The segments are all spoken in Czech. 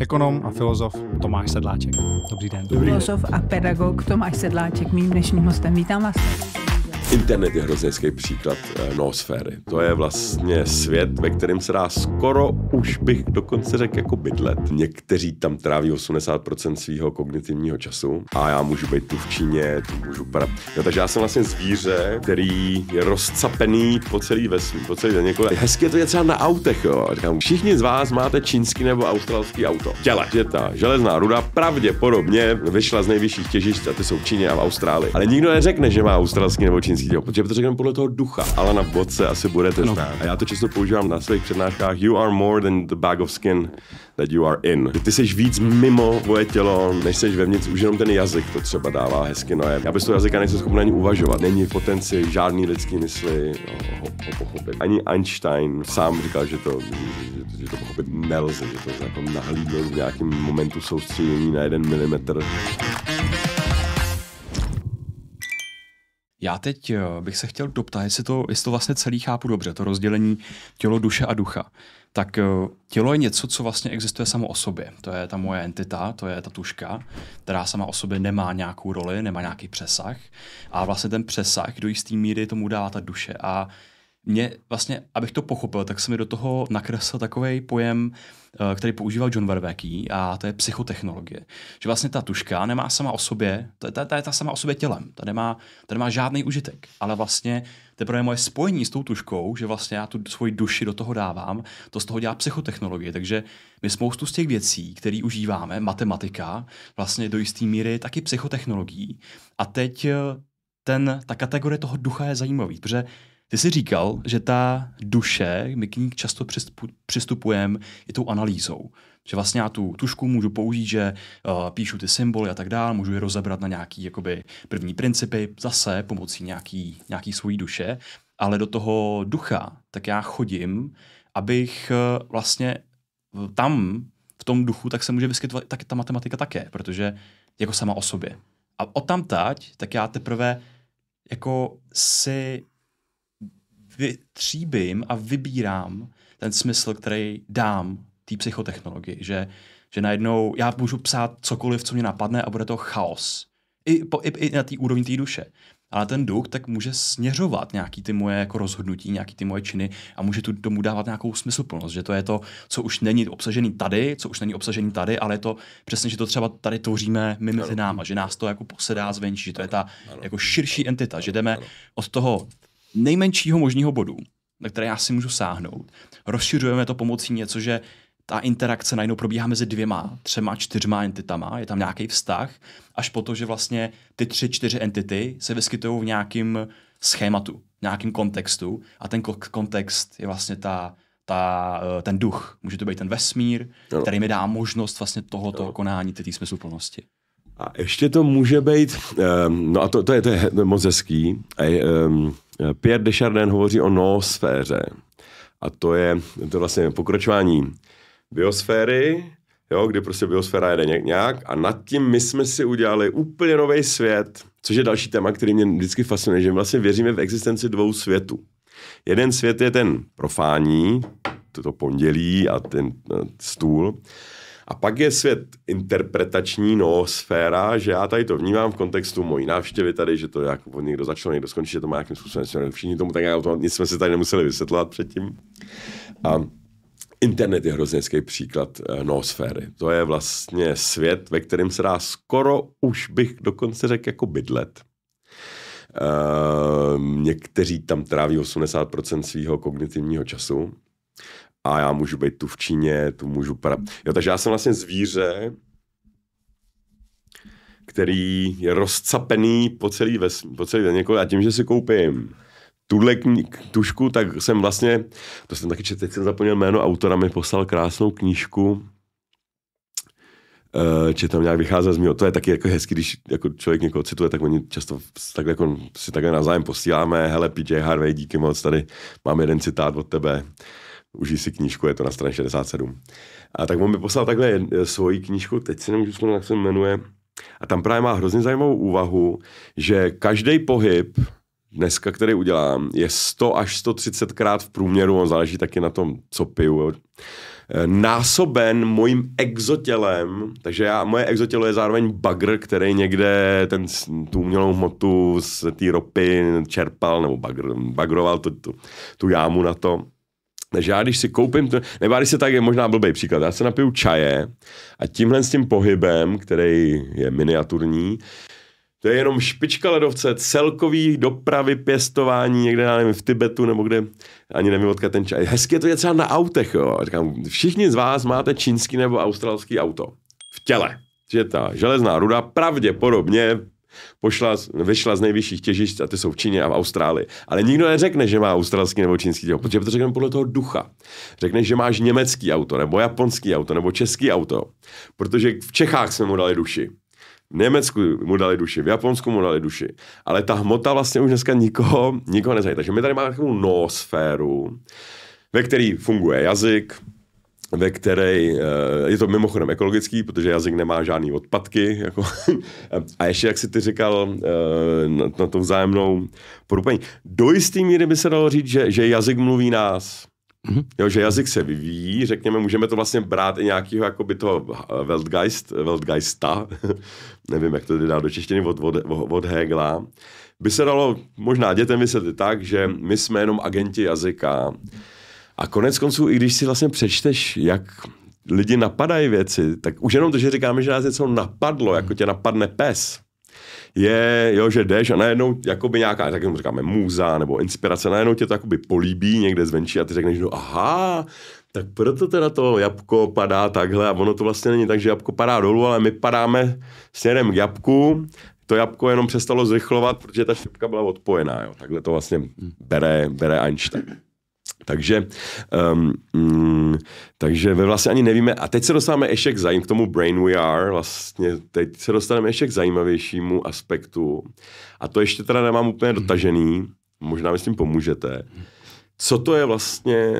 Ekonom a filozof Tomáš Sedláček. Dobrý den. Dobrý den. Filozof a pedagog Tomáš Sedláček, mým dnešním hostem. Vítám vás. Internet je hrozně příklad eh, noosféry. To je vlastně svět, ve kterém se dá skoro už bych dokonce řekl jako bydlet. Někteří tam tráví 80% svého kognitivního času a já můžu být tu v Číně, tu můžu padat. No, takže já jsem vlastně zvíře, který je rozcapený po celý vesmír, po celý země. Hezky je to je třeba na autech, jo. říkám, všichni z vás máte čínský nebo australský auto. Těle, že ta železná ruda pravděpodobně vyšla z nejvyšších těžišť a ty jsou v Číně a v Austrálii. Ale nikdo neřekne, že má australský nebo čínský organický tělo, protože to řekneme podle toho ducha. Ale na bodce asi budete no. znát. A já to často používám na svých přednáškách. You are more than the bag of skin that you are in. Ty jsi víc mimo tvoje tělo, než jsi vevnitř. Už jenom ten jazyk to třeba dává hezky noje. Já bez toho jazyka nejsem schopný ani uvažovat. Není potenci žádný lidský mysli no, ho, ho pochopit. Ani Einstein sám říkal, že to, že, že to pochopit nelze, že to jako nahlídnout v nějakém momentu soustředění na jeden milimetr. Já teď eh, bych se chtěl doptat, jestli to, jestli to vlastně celý chápu dobře, to rozdělení tělo, duše a ducha. Tak eh, tělo je něco, co vlastně existuje samo o sobě. To je ta moje entita, to je ta tuška, která sama o sobě nemá nějakou roli, nemá nějaký přesah. A vlastně ten přesah do jisté míry tomu dává ta duše. A mě vlastně, abych to pochopil, tak se mi do toho nakresl takový pojem Eh, který používal John Vervecký a to je psychotechnologie. Že vlastně ta tuška nemá sama o sobě, ta, ta, ta je ta sama o sobě tělem, ta nemá, ta nemá žádný užitek, ale vlastně teprve moje spojení s tou tuškou, že vlastně já tu svoji duši do toho dávám, to z toho dělá psychotechnologie. Takže my spoustu z těch věcí, které užíváme, matematika, vlastně do jisté míry taky psychotechnologií. A teď eh, ten, ta kategorie toho ducha je zajímavý, protože ty jsi říkal, že ta duše, my k ní často přistupujeme i tou analýzou. Že vlastně já tu tušku můžu použít, že uh, píšu ty symboly a tak dále, můžu je rozebrat na nějaký jakoby, první principy, zase pomocí nějaký, nějaký svojí duše, ale do toho ducha tak já chodím, abych uh, vlastně tam, v tom duchu, tak se může vyskytovat taky ta matematika také, protože jako sama o sobě. A tamtať, tak já teprve jako si vytříbím a vybírám ten smysl, který dám té psychotechnologii, že, že najednou já můžu psát cokoliv, co mě napadne a bude to chaos. I, po, i, i na té úrovni té duše. Ale ten duch tak může směřovat nějaký ty moje jako rozhodnutí, nějaký ty moje činy a může tu tomu dávat nějakou smysluplnost, že to je to, co už není obsažený tady, co už není obsažený tady, ale je to přesně, že to třeba tady tvoříme my mezi náma, že nás to jako posedá zvenčí, že to je ta jako širší entita, že jdeme od toho nejmenšího možného bodu, na které já si můžu sáhnout. Rozšiřujeme to pomocí něco, že ta interakce najednou probíhá mezi dvěma, třema, čtyřma entitama, je tam nějaký vztah, až po to, že vlastně ty tři, čtyři entity se vyskytují v nějakém schématu, nějakém kontextu a ten kontext je vlastně ta, ta, eh, ten duch. Může to být ten vesmír, no. který mi dá možnost vlastně tohoto no. konání ty smysluplnosti. A ještě to může být, um, no a to, to, je, to je moc hezký, a je, um, Pierre Deschardin hovoří o noosféře. A to je to vlastně pokračování biosféry, jo, kdy prostě biosféra jede nějak a nad tím my jsme si udělali úplně nový svět, což je další téma, který mě vždycky fascinuje, že vlastně věříme v existenci dvou světů. Jeden svět je ten profání, toto pondělí a ten eh, stůl. A pak je svět interpretační, no, sféra, že já tady to vnímám v kontextu mojí návštěvy tady, že to jak někdo začal, někdo skončí, že to má nějakým způsobem, všichni tomu tak nějak, nic jsme si tady nemuseli vysvětlovat předtím. A Internet je hrozně hezký příklad eh, noosféry. To je vlastně svět, ve kterém se dá skoro už bych dokonce řekl jako bydlet. Uh, někteří tam tráví 80% svého kognitivního času a já můžu být tu v Číně, tu můžu... Pra... Jo, takže já jsem vlastně zvíře, který je rozcapený po celý, ves, po celý den několik jako a tím, že si koupím tuhle tušku, tak jsem vlastně, to jsem taky četl, teď jsem zapomněl jméno autora, mi poslal krásnou knížku, eh, že tam nějak vychází z mého. To je taky jako hezký, když jako člověk někoho cituje, tak oni často tak jako si takhle navzájem posíláme, hele, PJ Harvey, díky moc, tady mám jeden citát od tebe užij si knížku, je to na straně 67. A tak on mi poslal takhle eh, svoji knížku, teď si nemůžu vzpomínat, jak se jmenuje, a tam právě má hrozně zajímavou úvahu, že každý pohyb, dneska, který udělám, je 100 až 130 krát v průměru, on záleží taky na tom, co piju, eh, násoben mojím exotělem, takže já, moje exotělo je zároveň bagr, který někde ten, tu umělou hmotu z té ropy čerpal, nebo bagr, bagroval tu, tu, tu jámu na to. Takže já, když si koupím, to, nebo když se tak je možná blbý příklad, já se napiju čaje a tímhle s tím pohybem, který je miniaturní, to je jenom špička ledovce celkový dopravy, pěstování někde, já nevím, v Tibetu nebo kde, ani nevím, odkud ten čaj. Hezky je to je třeba na autech, jo. A říkám, všichni z vás máte čínský nebo australský auto v těle. Že ta železná ruda pravděpodobně pošla, vyšla z nejvyšších těžišť a ty jsou v Číně a v Austrálii. Ale nikdo neřekne, že má australský nebo čínský auto, protože to řekneme podle toho ducha. Řekneš, že máš německý auto, nebo japonský auto, nebo český auto, protože v Čechách jsme mu dali duši. V Německu mu dali duši, v Japonsku mu dali duši. Ale ta hmota vlastně už dneska nikoho, nikoho nezajímá. Takže my tady máme takovou nosféru, ve který funguje jazyk, ve které eh, je to mimochodem ekologický, protože jazyk nemá žádný odpadky. Jako, a ještě, jak si ty říkal, eh, na, na to vzájemnou porupení. Do jistý míry by se dalo říct, že, že jazyk mluví nás. Mm-hmm. Jo, že jazyk se vyvíjí, řekněme, můžeme to vlastně brát i nějakého jako by toho eh, Weltgeist, Weltgeista, nevím, jak to dá do češtiny, od, od, od Hegla, by se dalo možná dětem vysvětlit tak, že my jsme jenom agenti jazyka. Mm-hmm a konec konců, i když si vlastně přečteš, jak lidi napadají věci, tak už jenom to, že říkáme, že nás něco napadlo, jako tě napadne pes, je, jo, že jdeš a najednou jakoby nějaká, tak říkáme, můza nebo inspirace, najednou tě to jakoby políbí někde zvenčí a ty řekneš, no aha, tak proto teda to jabko padá takhle a ono to vlastně není tak, že jabko padá dolů, ale my padáme směrem k jabku, to jabko jenom přestalo zrychlovat, protože ta šipka byla odpojená, jo. takhle to vlastně bere, bere Einstein. Takže, um, mm, takže ve vlastně ani nevíme, a teď se dostáváme ještě k, zajím, k tomu brain we are, vlastně teď se dostaneme ještě k zajímavějšímu aspektu a to ještě teda nemám úplně mhm. dotažený, možná mi s tím pomůžete. Co to je vlastně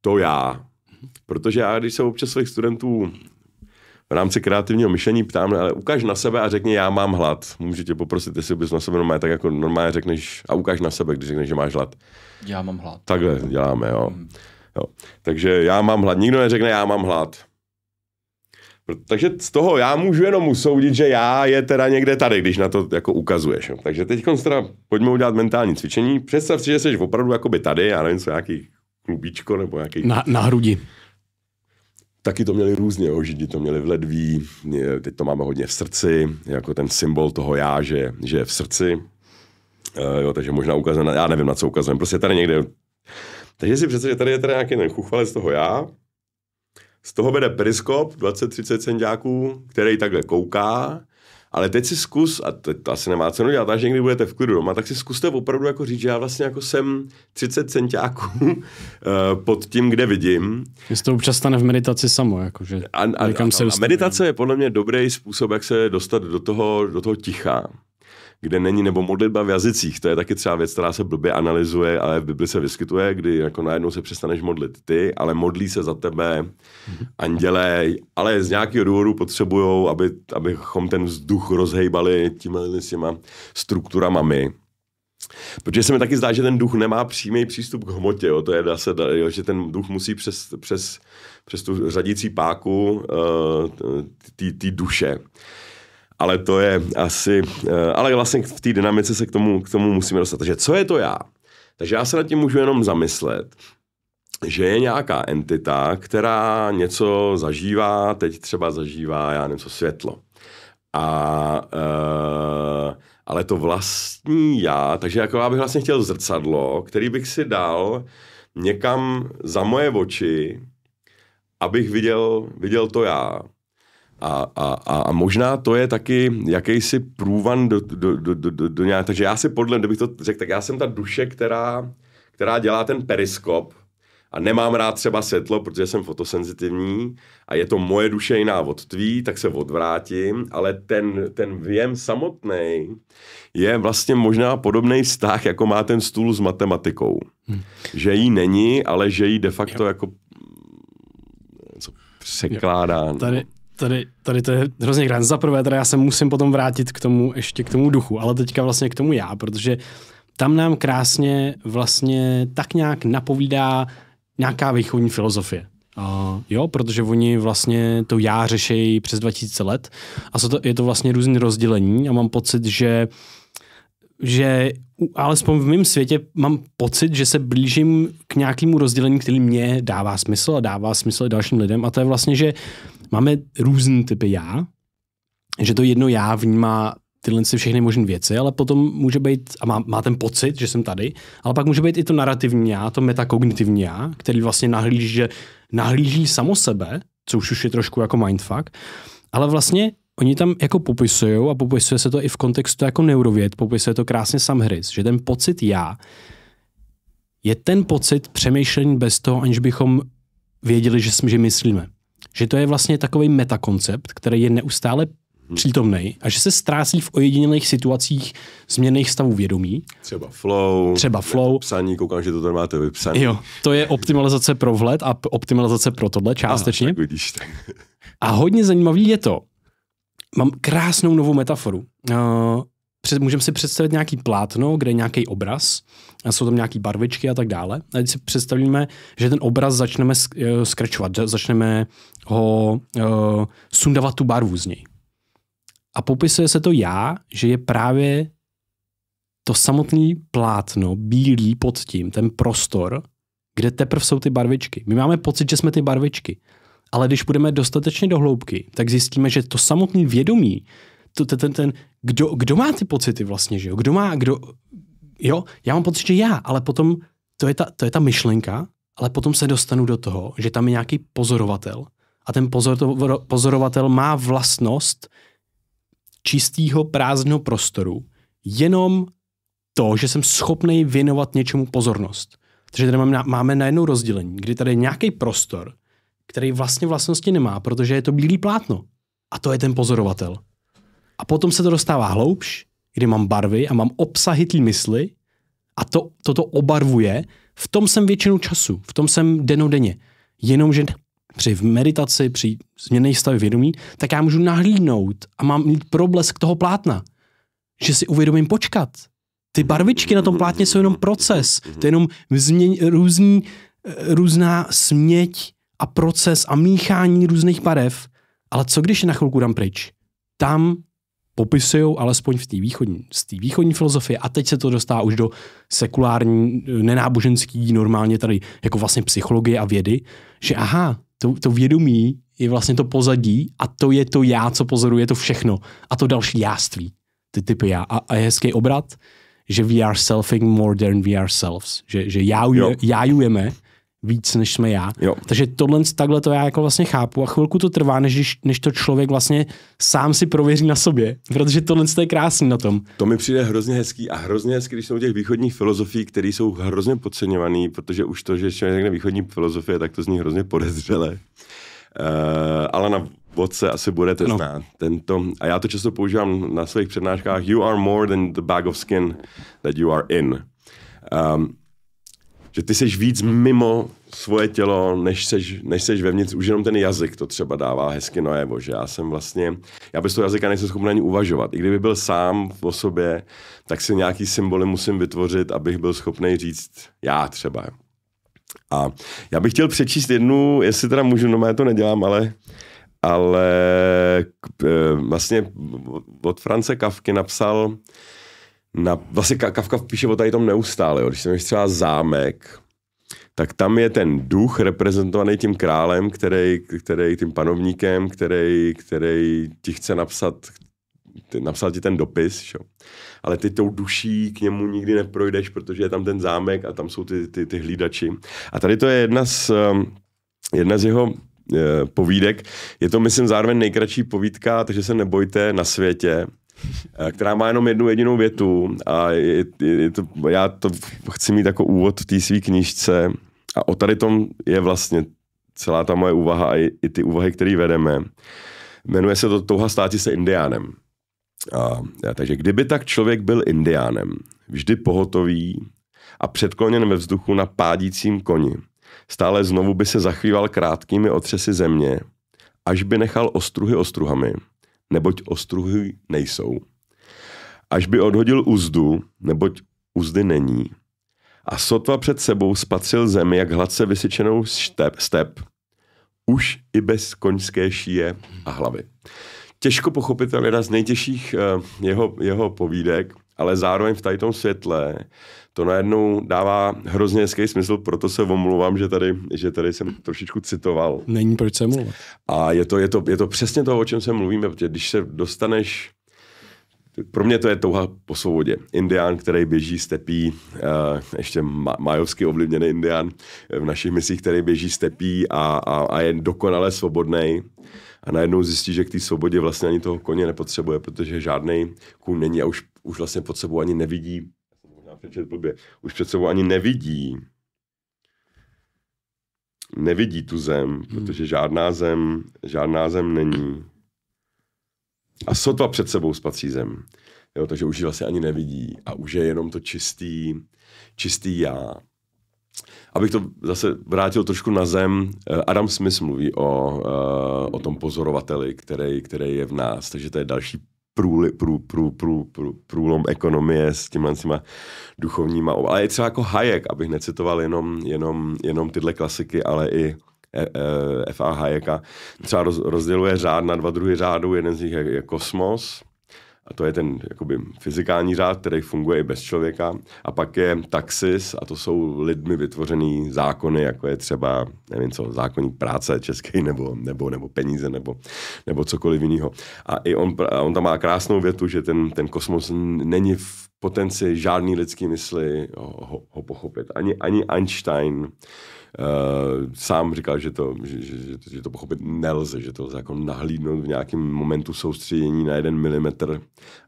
to já? Mhm. Protože já, když se občas svých studentů rámci kreativního myšlení ptám, ale ukáž na sebe a řekni, já mám hlad. Můžu tě poprosit, jestli bys na sebe normálně tak jako normálně řekneš a ukáž na sebe, když řekneš, že máš hlad. Já mám hlad. Takhle děláme, jo. Hmm. jo. Takže já mám hlad. Nikdo neřekne, já mám hlad. Takže z toho já můžu jenom usoudit, že já je teda někde tady, když na to jako ukazuješ. Takže teď teda pojďme udělat mentální cvičení. Představ si, že jsi opravdu jakoby tady, já nevím, co nějaký klubičko nebo nějaký... Na, na hrudi. Taky to měli různě, jo. Židi to měli v ledví, teď to máme hodně v srdci, jako ten symbol toho já, že, že je v srdci. Uh, jo, takže možná ukazujeme, já nevím, na co ukazujeme, prostě tady někde. Takže si představte, že tady je tady nějaký ten chuchvalec toho já, z toho vede periskop 20-30 sendáků, který takhle kouká ale teď si zkus, a to, to asi nemá cenu dělat, až někdy budete v klidu doma, tak si zkuste opravdu jako říct, že já vlastně jako jsem 30 centiáků eh, pod tím, kde vidím. Mně to občas stane v meditaci samo. Jako, že a, a, a, se a meditace je podle mě dobrý způsob, jak se dostat do toho, do toho ticha kde není, nebo modlitba v jazycích, to je taky třeba věc, která se blbě analyzuje, ale v Bibli se vyskytuje, kdy jako najednou se přestaneš modlit ty, ale modlí se za tebe andělé, ale z nějakého důvodu potřebují, aby, abychom ten vzduch rozhejbali těma, těma strukturama my. Protože se mi taky zdá, že ten duch nemá přímý přístup k hmotě, jo. to je zase, jo, že ten duch musí přes, přes, přes tu řadící páku uh, eh, té duše ale to je asi, eh, ale vlastně v té dynamice se k tomu, k tomu musíme dostat. Takže co je to já? Takže já se nad tím můžu jenom zamyslet, že je nějaká entita, která něco zažívá, teď třeba zažívá, já nevím co, světlo. A, uh, ale to vlastní já, takže jako já bych vlastně chtěl zrcadlo, který bych si dal někam za moje oči, abych viděl, viděl to já. A, a, a možná to je taky jakýsi průvan do, do, do, do, do, do nějak, takže já si podle, kdybych to řekl, tak já jsem ta duše, která, která dělá ten periskop a nemám rád třeba setlo, protože jsem fotosenzitivní a je to moje duše jiná od tvý, tak se odvrátím, ale ten, ten věm samotný je vlastně možná podobný vztah, jako má ten stůl s matematikou. Hmm. Že jí není, ale že jí de facto jo. jako překládá. No. Tady, tady, tady to je hrozně krásné. Za prvé, teda já se musím potom vrátit k tomu, ještě k tomu duchu, ale teďka vlastně k tomu já, protože tam nám krásně vlastně tak nějak napovídá nějaká východní filozofie. Uh, jo, protože oni vlastně to já řešejí přes 2000 let a to, je to vlastně různý rozdělení a mám pocit, že že alespoň v mém světě mám pocit, že se blížím k nějakému rozdělení, který mě dává smysl a dává smysl i dalším lidem a to je vlastně, že uh, máme různý typy já, že to jedno já vnímá tyhle si všechny možné věci, ale potom může být, a má, má ten pocit, že jsem tady, ale pak může být i to narrativní já, to metakognitivní já, který vlastně nahlíží, že nahlíží samo sebe, co už je trošku jako mindfuck, ale vlastně oni tam jako popisují a popisuje se to i v kontextu jako neurověd, popisuje to krásně sam Hris, že ten pocit já je ten pocit přemýšlení bez toho, aniž bychom věděli, že, jsme, že myslíme že to je vlastně takový metakoncept, který je neustále mhm. přítomný a že se ztrácí v ojedinělých situacích změných stavů vědomí. Třeba flow. Třeba jako flow. Psaní, koukám, že to tam máte vypsané. Jo, to je optimalizace pro vhled a optimalizace pro tohle částečně. Aha, tak vidíš, tak. A hodně zajímavý je to, mám krásnou novou metaforu. Uh, před, můžeme si představit nějaký plátno, kde je nějaký obraz, a jsou tam nějaké barvičky a tak dále. A teď si představíme, že ten obraz začneme eh, skračovat, začneme ho uh, sundávat tu barvu z něj. A popisuje se to já, že je právě to samotné plátno, bílý pod tím, ten prostor, kde teprve jsou ty barvičky. My máme pocit, že jsme ty barvičky. Ale když budeme dostatečně do hloubky, tak zjistíme, že to samotné vědomí to, ten, ten, ten kdo, kdo má ty pocity vlastně, že jo? Kdo má, kdo, jo, já mám pocit, že já, ale potom to je ta, to je ta myšlenka, ale potom se dostanu do toho, že tam je nějaký pozorovatel a ten pozor, pozorovatel má vlastnost čistého prázdného prostoru, jenom to, že jsem schopný věnovat něčemu pozornost. Takže tady máme, máme najednou rozdělení, kdy tady je nějaký prostor, který vlastně vlastnosti nemá, protože je to bílý plátno. A to je ten pozorovatel. A potom se to dostává hloubš, kdy mám barvy a mám obsahy té mysli a to, toto obarvuje. V tom jsem většinu času, v tom jsem denodenně. Jenomže při meditaci, při změně stavy vědomí, tak já můžu nahlídnout a mám mít problesk toho plátna, že si uvědomím počkat. Ty barvičky na tom plátně jsou jenom proces, to je jenom změň, různý, eh, různá směť a proces a míchání různých barev, ale co když je na chvilku dám pryč? Tam popisují alespoň v té východní, východní filozofii a teď se to dostá už do sekulární, eh, nenáboženský, normálně tady jako vlastně psychologie a vědy, že aha, to, to vědomí je vlastně to pozadí a to je to já, co pozoruje to všechno a to další jáství, ty typy já. A, a je hezký obrat, že we are selfing more than we ourselves, že, že já jájujeme víc, než jsme já. Jo. Takže tohle, takhle to já jako vlastně chápu a chvilku to trvá, než, než to člověk vlastně sám si prověří na sobě, protože tohle je krásný na tom. To mi přijde hrozně hezký a hrozně hezký, když jsou těch východních filozofií, které jsou hrozně podceňované, protože už to, že člověk řekne východní filozofie, tak to zní hrozně podezřele. Uh, ale na vodce asi budete no. znát. Tento, a já to často používám na svých přednáškách. You are more than the bag of skin that you are in. Um, že ty seš víc mimo svoje tělo, než seš, než seš vevnitř. Už jenom ten jazyk to třeba dává hezky najevo, že já jsem vlastně, já bez toho jazyka nejsem schopný ani uvažovat. I kdyby byl sám v sobě, tak si nějaký symboly musím vytvořit, abych byl schopný říct já třeba. A já bych chtěl přečíst jednu, jestli teda můžu, no já to nedělám, ale ale e, vlastně od France Kafky napsal na, vlastně Kafka píše o tady tom neustále, jo. když se třeba zámek, tak tam je ten duch reprezentovaný tím králem, který, který tím panovníkem, který, který ti chce napsat, ty, napsal ti ten dopis, šo? ale ty tou duší k němu nikdy neprojdeš, protože je tam ten zámek a tam jsou ty, ty, ty hlídači. A tady to je jedna z, um, jedna z jeho eh, povídek. Je to, myslím, zároveň nejkratší povídka, takže se nebojte na světě. Eh, která má jenom jednu jedinou větu a je, je, to, já to chci mít jako úvod v té své knižce a o tady tom je vlastně celá ta moje úvaha a i, i ty úvahy, které vedeme. Jmenuje se to Touha státi se indiánem. A, a, takže kdyby tak člověk byl indiánem, vždy pohotový a předkloněn ve vzduchu na pádícím koni, stále znovu by se zachvíval krátkými otřesy země, až by nechal ostruhy ostruhami – neboť ostruhy nejsou. Až by odhodil úzdu, neboť úzdy není. A sotva před sebou spatřil zem, jak hladce vysečenou štep, step, už i bez koňské šíje a hlavy. Těžko pochopitel, jedna z nejtěžších eh, jeho, jeho povídek, ale zároveň v tajtom světle to najednou dává hrozně hezký smysl, proto se omluvám, že tady, že tady jsem trošičku citoval. Není proč se mluvit. A je to, je, to, je to přesně to, o čem se mluvíme, protože když se dostaneš pro mě to je touha po svobodě. Indián, který běží stepí, eh, ještě majovsky ovlivněný indián eh, v našich misích, který běží stepí a, a, a je dokonale svobodný. A najednou zjistí, že k té svobodě vlastně ani toho koně nepotřebuje, protože žádný kůň není a už, už vlastně pod sebou ani nevidí vlastně blbě, už před sebou ani nevidí nevidí tu zem, hmm. protože žádná zem, žádná zem není. A sotva před sebou spatří zem. Jo, takže už ji vlastně ani nevidí a už je jenom to čistý, čistý já. Abych to zase vrátil trošku na zem, eh, Adam Smith mluví o, eh, o tom pozorovateli, který, který je v nás, takže to je další průli, prů, prů, prů, prů, průlom ekonomie s těma, těma duchovníma. Ale je třeba jako Hayek, abych necitoval jenom, jenom, jenom tyhle klasiky, ale i e, e, F.A. Hayeka. Třeba rozděluje řád na dva druhy řádů, jeden z nich je, je kosmos, a to je ten jakoby, fyzikální řád, který funguje i bez člověka. A pak je taxis, a to jsou lidmi vytvořený zákony, jako je třeba, nevím co, zákonní práce český, nebo, nebo, nebo peníze, nebo, nebo cokoliv jiného. A i on, on tam má krásnou větu, že ten, ten kosmos není v potenci žádný lidský mysli ho, ho, ho pochopit. Ani, ani Einstein, Eh, sám říkal, že to, že, že, že to pochopit nelze, že to lze jako nahlídnout v nějakém momentu soustředění na jeden milimetr,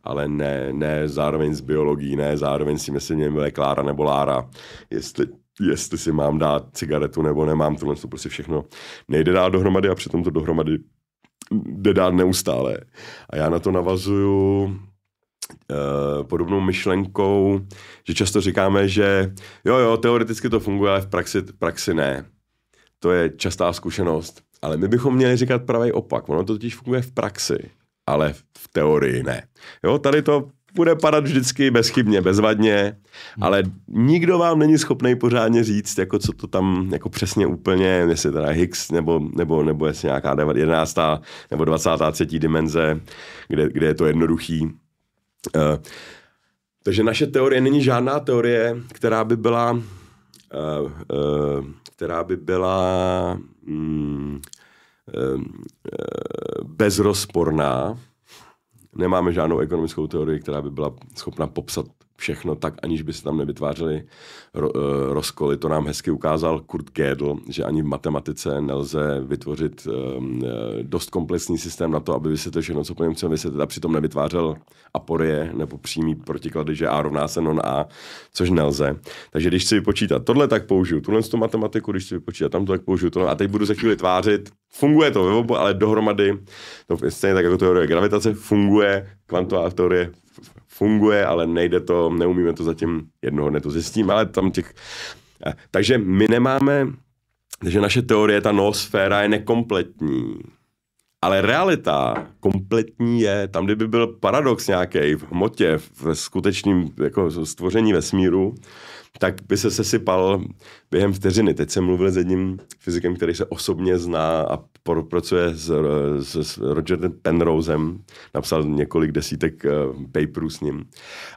ale ne, ne zároveň s biologií, ne zároveň si myslím, že Klára nebo Lára, jestli jestli si mám dát cigaretu nebo nemám, tohle to prostě všechno nejde dát dohromady a přitom to dohromady jde dát neustále. A já na to navazuju Eh, podobnou myšlenkou, že často říkáme, že jo, jo, teoreticky to funguje, ale v praxi, praxi ne. To je častá zkušenost. Ale my bychom měli říkat pravý opak. Ono to totiž funguje v praxi, ale v teorii ne. Jo, tady to bude padat vždycky bezchybně, bezvadně, hmm. ale nikdo vám není schopný pořádně říct, jako co to tam jako přesně úplně, jestli teda Higgs nebo, nebo, nebo jestli nějaká 11. nebo 23. dimenze, kde, kde je to jednoduchý. Eh, takže naše teorie není žádná teorie, která by byla, eh, eh, která by byla mm, bezrozporná. Nemáme žádnou ekonomickou teorii, která by byla schopna popsat všechno tak, aniž by se tam nevytvářely ro, eh, rozkoly. To nám hezky ukázal Kurt Gödel, že ani v matematice nelze vytvořit um, dost komplexní systém na to, aby se to všechno, co po něm chceme vysvětlit a přitom nevytvářel aporie nebo přímý protiklady, že A rovná se non A, což nelze. Takže když chci vypočítat tohle, tak použiju tuhle tu matematiku, když chci vypočítat tamto, tak použiju tohle. A teď budu za chvíli tvářit. Funguje to ve ale dohromady, to stejně tak jako teorie gravitace, funguje kvantová teorie funguje, ale nejde to, neumíme to zatím, jednoho dne to zjistím, ale tam těch... Takže my nemáme, že naše teorie, ta noosféra je nekompletní. Ale realita kompletní je, tam kdyby byl paradox nějaký v hmotě, v skutečném jako stvoření vesmíru, tak by se sesypal během vteřiny. Teď jsem mluvil s jedním fyzikem, který se osobně zná a pracuje s, s, s Rogerem Penrosem, napsal několik desítek uh, paperů s ním.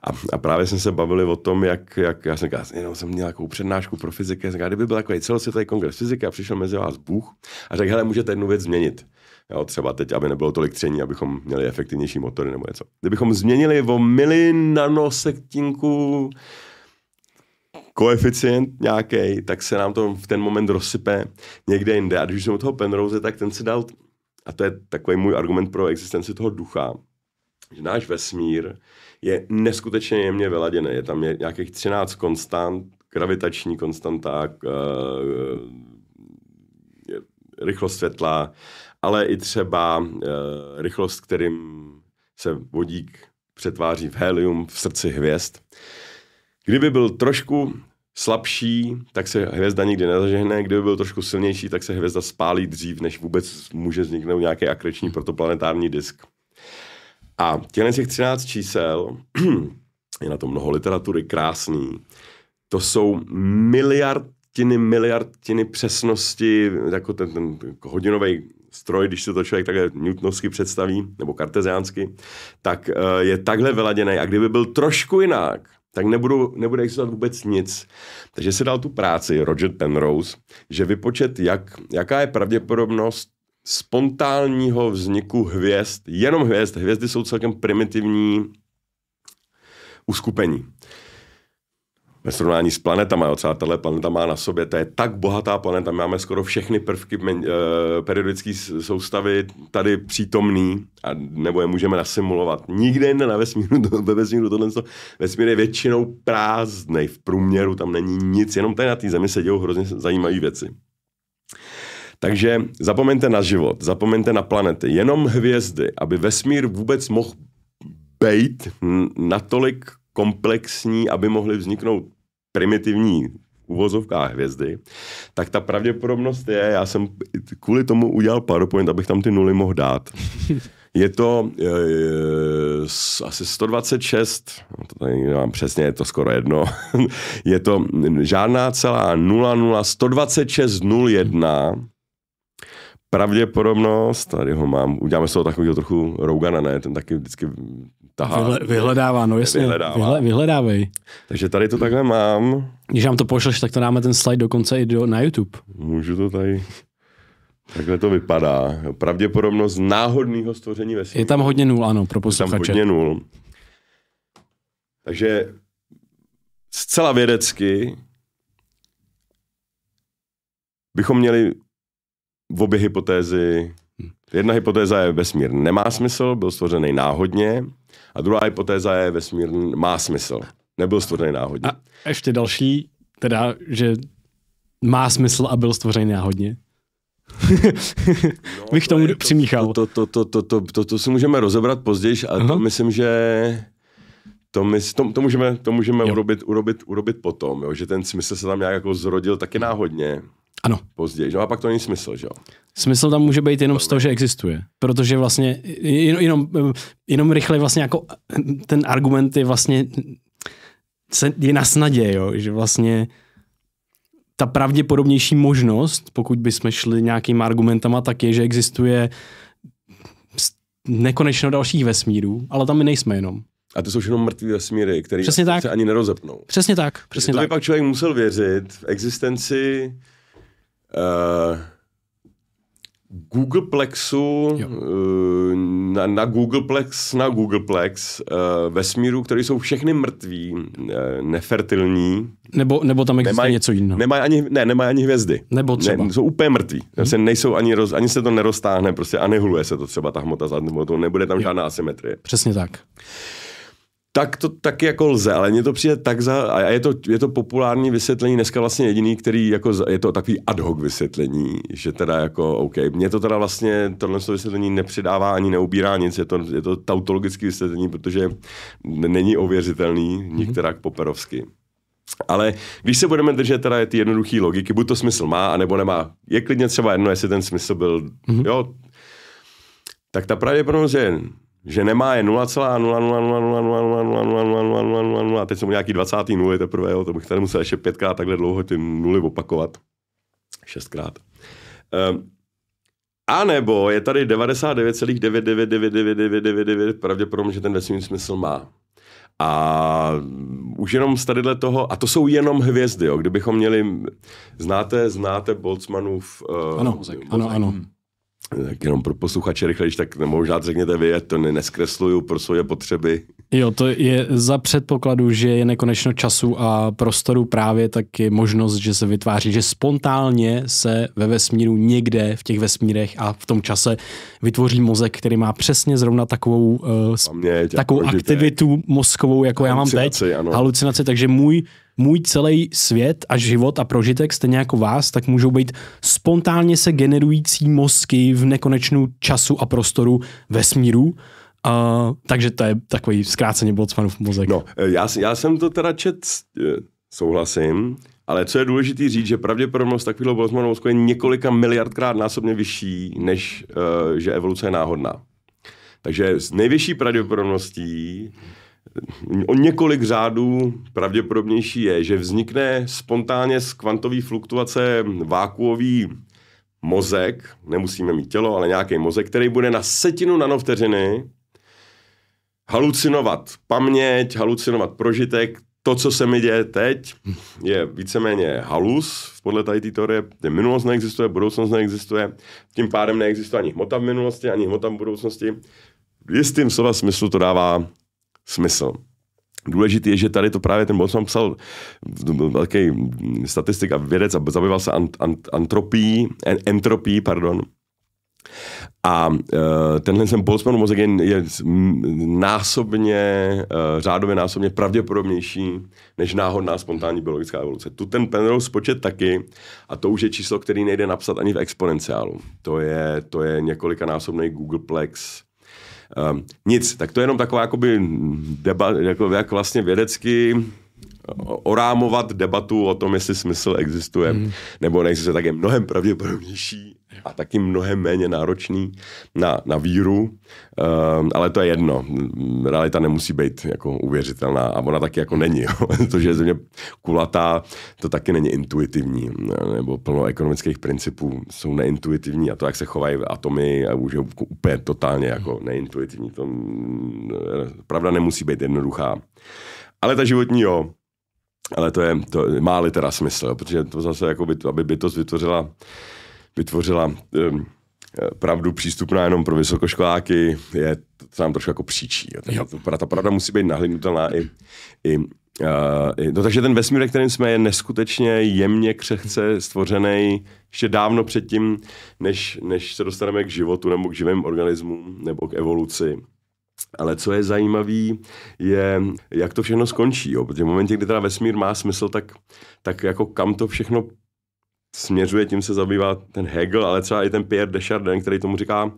A, a právě jsme se bavili o tom, jak, jak já jsem říkal, jenom jsem měl nějakou přednášku pro fyziky, jsem říkal, kdyby byl takový celosvětový kongres fyziky a přišel mezi vás Bůh a řekl, hele, můžete jednu věc změnit. Jo, třeba teď, aby nebylo tolik tření, abychom měli efektivnější motory nebo něco. Kdybychom změnili o mili nanosektinku koeficient nějaký, tak se nám to v ten moment rozsype někde jinde. A když už jsme u toho Penrose, tak ten si dal, a to je takový můj argument pro existenci toho ducha, že náš vesmír je neskutečně jemně vyladěný. Je tam nějakých 13 konstant, gravitační konstanta, eh, rychlost světla, ale i třeba eh, rychlost, kterým se vodík přetváří v helium v srdci hvězd. Kdyby byl trošku slabší, tak se hvězda nikdy nezažehne, kdyby byl trošku silnější, tak se hvězda spálí dřív, než vůbec může vzniknout nějaký akreční protoplanetární disk. A těchto těch 13 čísel, je na to mnoho literatury, krásný, to jsou miliardtiny miliardtiny přesnosti, jako ten, ten hodinový stroj, když se to člověk takhle newtonovsky představí, nebo karteziánsky, tak eh, je takhle vyladěný. A kdyby byl trošku jinak, tak nebudu nebude existovat vůbec nic. Takže se dal tu práci Roger Penrose, že vypočet, jak, jaká je pravděpodobnost spontánního vzniku hvězd, jenom hvězd, hvězdy jsou celkem primitivní uskupení ve srovnání s planetama, jo, třeba tahle planeta má na sobě, to je tak bohatá planeta, máme skoro všechny prvky men, e, periodické soustavy tady přítomný, a, nebo je můžeme nasimulovat. Nikde jinde na vesmíru, to, ve vesmíru tohle, to, vesmír je většinou prázdnej, v průměru tam není nic, jenom tady na té zemi se dějou hrozně zajímavé věci. Takže zapomeňte na život, zapomeňte na planety, jenom hvězdy, aby vesmír vůbec mohl být natolik komplexní, aby mohly vzniknout primitivní uvozovká hvězdy, tak ta pravděpodobnost je, já jsem kvůli tomu udělal PowerPoint, abych tam ty nuly mohl dát. Je to je, eh, eh, asi 126, no to tady mám přesně, je to skoro jedno, je to žádná celá 00, 126 01, pravděpodobnost, tady ho mám, uděláme z toho takového trochu Rougana, ne, ten taky vždycky tahá. Vyhle, vyhledává, no jasně, vyhledává. Vyhle, vyhledávej. Takže tady to takhle mám. Když nám to pošleš, tak to dáme ten slide dokonce i do, na YouTube. Můžu to tady... Takhle to vypadá. Pravděpodobnost náhodného stvoření vesmíru. Je tam hodně nul, ano, pro posluchače. Je tam hodně nul. Takže zcela vědecky bychom měli v obě hypotézy. Hm. Jedna hypotéza je, vesmír nemá smysl, byl stvořený náhodně. A druhá hypotéza je vesmír má smysl. Nebyl stvořený náhodně. A ještě další, teda, že má smysl a byl stvořený náhodně. no, Bych to tomu to, přimíchal. To, to, to, to, to, to, to si můžeme rozebrat později, ale to myslím, že to, my, to, to můžeme, to můžeme jo. urobit, urobit, urobit potom, jo, že ten smysl se tam nějak jako zrodil taky náhodně, ano. Později, že? a pak to není smysl, že jo? Smysl tam může být jenom z toho, že existuje. Protože vlastně jen, jenom, jenom rychle vlastně jako ten argument je vlastně se, je na snadě, jo? že vlastně ta pravděpodobnější možnost, pokud bychom šli nějakým argumentama, tak je, že existuje nekonečno dalších vesmírů, ale tam my nejsme jenom. A to jsou všechno mrtvé vesmíry, které se ani nerozepnou. Přesně tak. Přesně to tak. by pak člověk musel věřit v existenci Eh, Googleplexu, eh, na, na Googleplex, na Googleplex, eh, vesmíru, které jsou všechny mrtví, nefertilní. Nebo, nebo tam existuje nemaj, něco jiného. Nemají ani, ne, nemají ani hvězdy. Nebo třeba. Ne, jsou úplně mrtví. Hmm. Se prostě nejsou ani, roz, ani se to neroztáhne, prostě anihiluje se to třeba ta hmota, nebo to nebude tam žádná asymetrie. Přesně tak. Uh, tak to taky jako lze, ale mně to přijde tak za, a je to, je to populární vysvětlení, dneska vlastně jediný, který jako, je to takový ad hoc vysvětlení, že teda jako, OK, mně to teda vlastně tohle vysvětlení nepřidává ani neubírá nic, je to, je to tautologické vysvětlení, protože není ověřitelný některá mm-hmm. poperovsky. Ale když se budeme držet teda ty jednoduché logiky, buď to smysl má, anebo nemá, je klidně třeba jedno, jestli ten smysl byl, mm-hmm. jo, tak ta pravděpodobnost je že nemá je 0,0000000000000000000000000000000000000000000000000000000000000000000000000000000000000000000000000000000000000000000000000000000000000000000000000000000000000000000000000000000000000000000000000000000000000000000000000000000000000000000000000000000000000000000000000000000000000000000000000000000000000000000000000000000000000000000000000000000000000000000000000000000000000000000000000000000000000000000000000000000000000000000000000000000000000000000000000000000000000000000000000000000000000000000000000000000000000000000000000000000000000000000000000000000000000000000000000000000000000000000000000000000000000000000000000000000000000000000000000000000000000000000000000000000000000000000000000000000000000000000000000000000000000000000000000000000000000000000 tak jenom pro posluchače rychle, když tak možná řekněte vy, to neskresluju pro svoje potřeby. Jo, to je za předpokladu, že je nekonečno času a prostoru právě taky možnost, že se vytváří, že spontánně se ve vesmíru někde v těch vesmírech a v tom čase vytvoří mozek, který má přesně zrovna takovou, uh, Paměť, takovou aktivitu mozkovou, jako já mám teď, ano. halucinace, takže můj můj celý svět a život a prožitek, stejně jako vás, tak můžou být spontánně se generující mozky v nekonečnou času a prostoru vesmíru. Uh, takže to je takový zkráceně Boltzmanův mozek. No, eh, já, já jsem to teda čet, eh, souhlasím, ale co je důležité říct, že pravděpodobnost takového Boltzmanova mozku je několika miliardkrát násobně vyšší, než uh, že evoluce je náhodná. Takže s nejvyšší pravděpodobností o několik řádů pravděpodobnější je, že vznikne spontánně z kvantové fluktuace vákuový mozek, nemusíme mít tělo, ale nějaký mozek, který bude na setinu nanovteřiny halucinovat paměť, halucinovat prožitek, to, co se mi děje teď, je víceméně halus, podle tady té teorie, je minulost neexistuje, budoucnost neexistuje, tím pádem neexistuje ani hmota v minulosti, ani hmota v budoucnosti. V jistým slova smyslu to dává smysl. Důležité je, že tady to právě ten Boltzmann psal velký statistik a vědec a zabýval se ant, ant, antropií, entropií, pardon, a uh, tenhle ten Boltzmann mozek je, je násobně, uh, řádově násobně pravděpodobnější než náhodná spontánní biologická evoluce. Tu ten Penrose spočet taky a to už je číslo, který nejde napsat ani v exponenciálu. To je, to je několikanásobný Googleplex Um, nic, tak to je jenom taková jakoby deba, jako, jak vlastně vědecky eh, orámovat debatu o tom, jestli smysl existuje hmm. nebo neexistuje, tak je mnohem pravděpodobnější, a taky mnohem méně náročný na, na víru, ehm, ale to je jedno. Realita nemusí být jako uvěřitelná a ona taky jako není. to, že je země kulatá, to taky není intuitivní, nebo plno ekonomických principů jsou neintuitivní a to, jak se chovají atomy, a už je úplně totálně jako neintuitivní. To, eh, pravda nemusí být jednoduchá. Ale ta životní jo, ale to je, to má-li teda smysl, protože to zase, jako by, aby bytost vytvořila vytvořila pravdu přístupná jenom pro vysokoškoláky, je to nám trošku jako příčí. Jo. Tak To, ta pravda musí být nahlinutelná i, i Uh, no takže ten vesmír, kterým jsme, je neskutečně jemně křehce stvořený ještě dávno předtím, než, než se dostaneme k životu nebo k živým organismům nebo k evoluci. Ale co je zajímavé, je, jak to všechno skončí. Jo? Protože v momentě, kdy teda vesmír má smysl, tak, tak jako kam to všechno směřuje, tím se zabývá ten Hegel, ale třeba i ten Pierre Deschardin, který tomu říká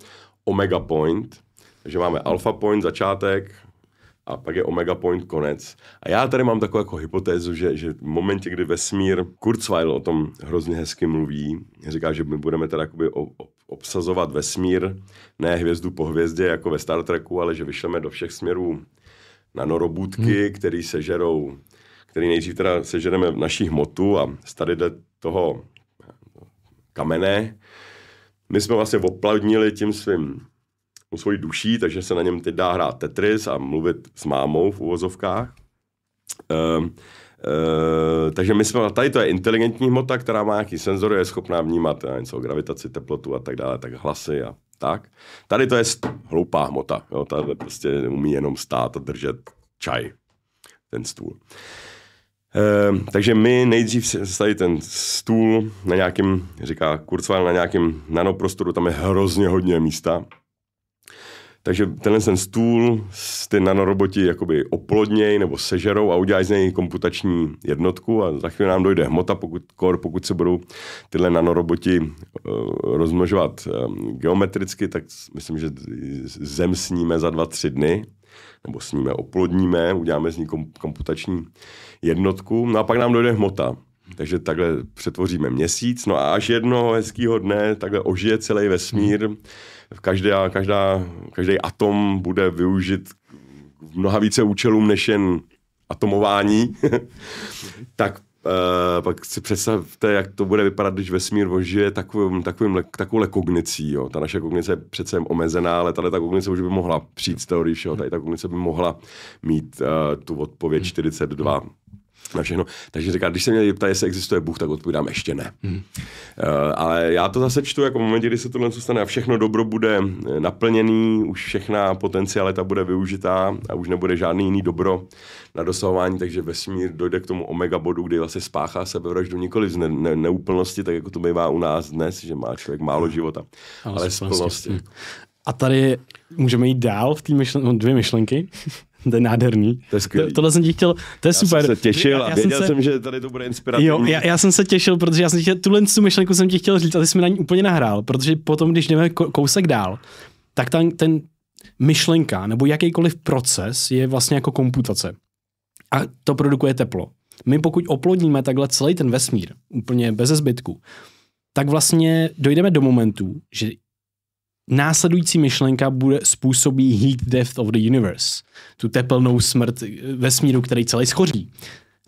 omega point. Takže máme alpha point, začátek, a pak je omega point konec. A já tady mám takovou jako hypotézu, že, že v momentě, kdy vesmír, Kurzweil o tom hrozně hezky mluví, říká, že my budeme teda jakoby obsazovat vesmír, ne hvězdu po hvězdě jako ve Star Treku, ale že vyšleme do všech směrů nanorobůtky, hmm. který sežerou, který nejdřív teda sežereme naší hmotu a z tady toho kamene. My jsme vlastně oplavnili tím svým u svojí duší, takže se na něm teď dá hrát Tetris a mluvit s mámou v uvozovkách. Um, Uh, takže my jsme, tady to je inteligentní hmota, která má nějaký senzor, je schopná vnímat já, něco o gravitaci, teplotu a tak dále, tak hlasy a tak. Tady to je st- hloupá hmota, jo, tady prostě umí jenom stát a držet čaj, ten stůl. E, takže my nejdřív tady ten stůl na nějakém, říká Kurzweil, na nějakém nanoprostoru, tam je hrozně hodně místa. Takže tenhle ten stůl s ty nanoroboti jakoby oplodněj nebo sežerou a udělají z něj komputační jednotku a za chvíli nám dojde hmota, pokud, kor, pokud se budou tyhle nanoroboti uh, rozmnožovat um, geometricky, tak myslím, že zem sníme za dva, tři dny nebo s ním oplodníme, uděláme z ní komputační jednotku, no a pak nám dojde hmota. Takže takhle přetvoříme měsíc, no a až jednoho hezkého dne takhle ožije celý vesmír, každá, každá, každý atom bude využit mnoha více účelům než jen atomování, tak Uh, pak si představte, jak to bude vypadat, když vesmír ožije takovým, takovým, takovouhle kognicí. Jo. Ta naše kognice je přece omezená, ale tady ta kognice už by mohla přijít z teorii, všeho. tady ta kognice by mohla mít uh, tu odpověď 42 na všechno. Takže říká, když se mě ptá, jestli existuje Bůh, tak odpovídám ještě ne. Hmm. Uh, ale já to zase čtu jako v momentě, kdy se tohle stane a všechno dobro bude eh, naplněný, už všechna potenciálita bude využitá a už nebude žádný jiný dobro na dosahování, takže vesmír dojde k tomu omega bodu, kdy vlastně spáchá sebevraždu nikoli z ne- ne- neúplnosti, tak jako to bývá u nás dnes, že má člověk málo hmm. života, ale, ale z plnosti. Hmm. A tady můžeme jít dál v té myšlen- no, dvě myšlenky. To je nádherný. To je skvělý. To, tohle jsem ti chtěl, to je já super. Jsem se těšil já, a věděl jsem, se, jsem, že tady to bude inspirativní. Jo, já, já, jsem se těšil, protože já jsem chtěl, tuhle tu myšlenku jsem ti chtěl říct a ty jsi mi na ní úplně nahrál, protože potom, když jdeme kousek dál, tak ten, ten myšlenka nebo jakýkoliv proces je vlastně jako komputace. A to produkuje teplo. My pokud oplodníme takhle celý ten vesmír, úplně bez zbytku, tak vlastně dojdeme do momentu, že následující myšlenka bude, způsobí heat death of the universe, tu tepelnou smrt eh, vesmíru, který celý schoří.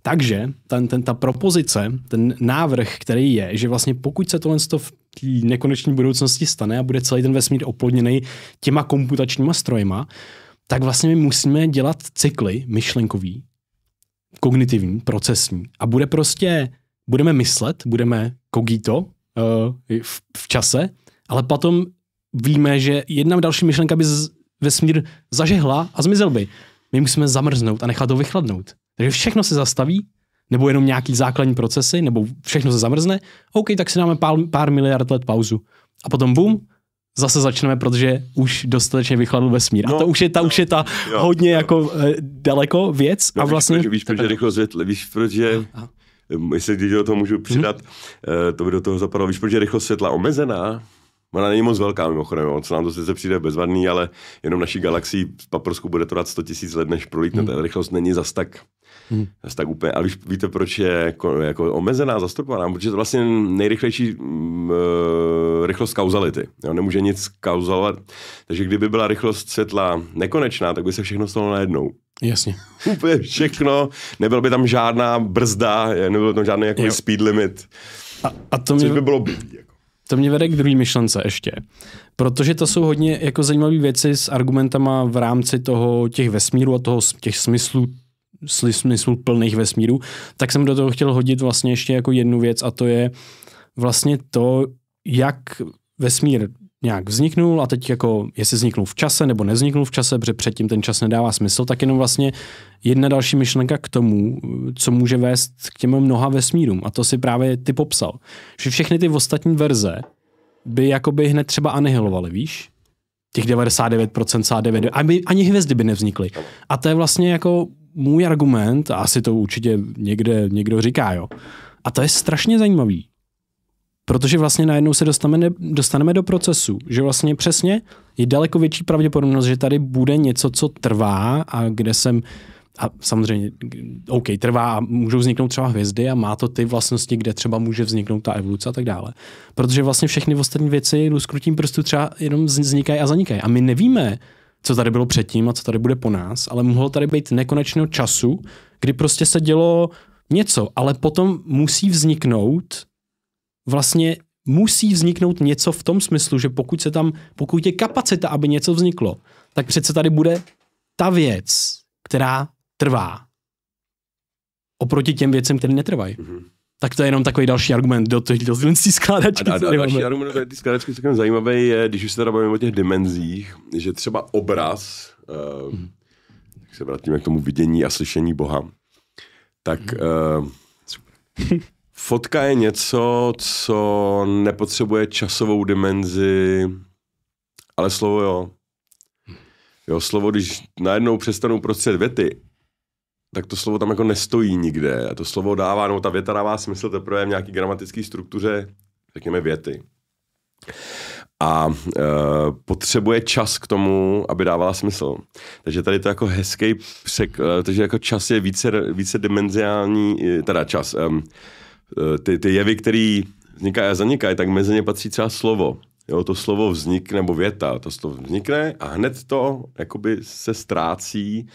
Takže ten, ten, ta propozice, ten návrh, který je, že vlastně pokud se tohle v té nekoneční budoucnosti stane a bude celý ten vesmír oplodněný těma komputačníma strojema, tak vlastně my musíme dělat cykly myšlenkový, kognitivní, procesní. A bude prostě, budeme myslet, budeme kogito uh, v, v čase, ale potom víme, že jedna další myšlenka by vesmír zažehla a zmizel by. My musíme zamrznout a nechat to vychladnout. Takže všechno se zastaví, nebo jenom nějaký základní procesy, nebo všechno se zamrzne. OK, tak si dáme pár, pár miliard let pauzu. A potom bum, zase začneme, protože už dostatečně vychladl vesmír. No, a to už je ta, no, už je ta jo, hodně jo. jako e, daleko věc. No, a vlastně... Víš, proč, víš, je rychlost víš, proč je... Aha. Hm, jestli do toho můžu přidat, mm-hmm. to by do toho zapadlo. Víš, proč je rychlost světla omezená? Ona není moc velká mimochodem, on se nám to sice přijde bezvadný, ale jenom naší galaxii v paprsku bude trvat 100 000 let, než prolítne. Hmm. Ta rychlost není zas tak, hmm. zas tak úplně. Ale víš, víte, proč je jako, jako omezená, zastupovaná? Protože to vlastně nejrychlejší m, mm, e, rychlost kauzality. Jo? Nemůže nic kauzalovat. Takže kdyby byla rychlost světla nekonečná, tak by se všechno stalo najednou. Jasně. Úplně všechno, nebyla by tam žádná brzda, nebyl by tam žádný jako speed limit. A, a to mě... Což by bylo jako. To mě vede k druhé myšlence ještě. Protože to jsou hodně jako zajímavé věci s argumentama v rámci toho těch vesmíru a toho, těch smyslů smyslů plných vesmíru, tak jsem do toho chtěl hodit vlastně ještě jako jednu věc a to je vlastně to, jak vesmír nějak vzniknul a teď jako, jestli vzniknul v čase nebo nevzniknul v čase, protože předtím ten čas nedává smysl, tak jenom vlastně jedna další myšlenka k tomu, co může vést k těm mnoha vesmírům. A to si právě ty popsal. Že všechny ty ostatní verze by jakoby hned třeba anihilovaly, víš? Těch 99% SAD9, aby ani hvězdy by nevznikly. A to je vlastně jako můj argument, a asi to určitě někde někdo říká, jo. A to je strašně zajímavý, Protože vlastně najednou se dostaneme, dostaneme do procesu, že vlastně přesně je daleko větší pravděpodobnost, že tady bude něco, co trvá a kde jsem a samozřejmě, OK, trvá a můžou vzniknout třeba hvězdy a má to ty vlastnosti, kde třeba může vzniknout ta evoluce a tak dále. Protože vlastně všechny ostatní věci skrutím prstu třeba jenom vznikají a zanikají. A my nevíme, co tady bylo předtím a co tady bude po nás, ale mohlo tady být nekonečného času, kdy prostě se dělo něco, ale potom musí vzniknout vlastně musí vzniknout něco v tom smyslu, že pokud se tam, pokud je kapacita, aby něco vzniklo, tak přece tady bude ta věc, která trvá. Oproti těm věcem, které netrvají. Mm-hmm. Tak to je jenom takový další argument do těch do skládačky. A, a, a další argument do té skládačky je takovým zajímavý je, když už se teda bavíme o těch dimenzích, že třeba obraz, mm-hmm. Eh, uh, tak se vrátíme k tomu vidění a slyšení Boha, tak mm-hmm. uh, Fotka je něco, co nepotřebuje časovou dimenzi, ale slovo jo. Jo, slovo, když najednou přestanou prostřed věty, tak to slovo tam jako nestojí nikde. A to slovo dává, no ta věta dává smysl teprve v nějaký gramatické struktuře, řekněme věty. A e, potřebuje čas k tomu, aby dávala smysl. Takže tady to jako hezký přek, e, takže jako čas je více, více dimenziální, e, teda čas, e, Eh, ty, ty jevy, které vznikají a zanikají, tak mezi ně patří třeba slovo. Jo, to slovo vznikne, nebo věta, to slovo vznikne a hned to jakoby se ztrácí,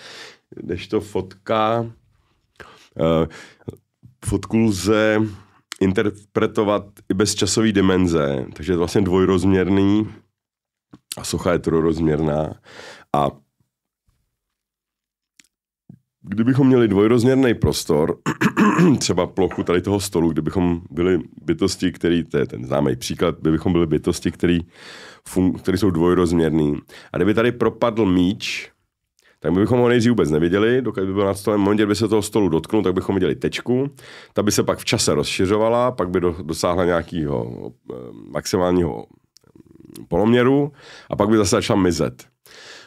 Než to fotka, uh, fotku lze interpretovat i bez časové dimenze, takže je to vlastně dvojrozměrný a socha je trojrozměrná a kdybychom měli dvojrozměrný prostor, třeba plochu tady toho stolu, kdybychom byli bytosti, který, to je ten známý příklad, kdybychom byli bytosti, který, fun, který jsou dvojrozměrný. A kdyby tady propadl míč, tak my bychom ho nejdřív vůbec neviděli, dokud by byl nad stolem, momentě by se toho stolu dotknul, tak bychom viděli tečku, ta by se pak v čase rozšiřovala, pak by do, dosáhla nějakého eh, maximálního eh, poloměru a pak by zase začala mizet.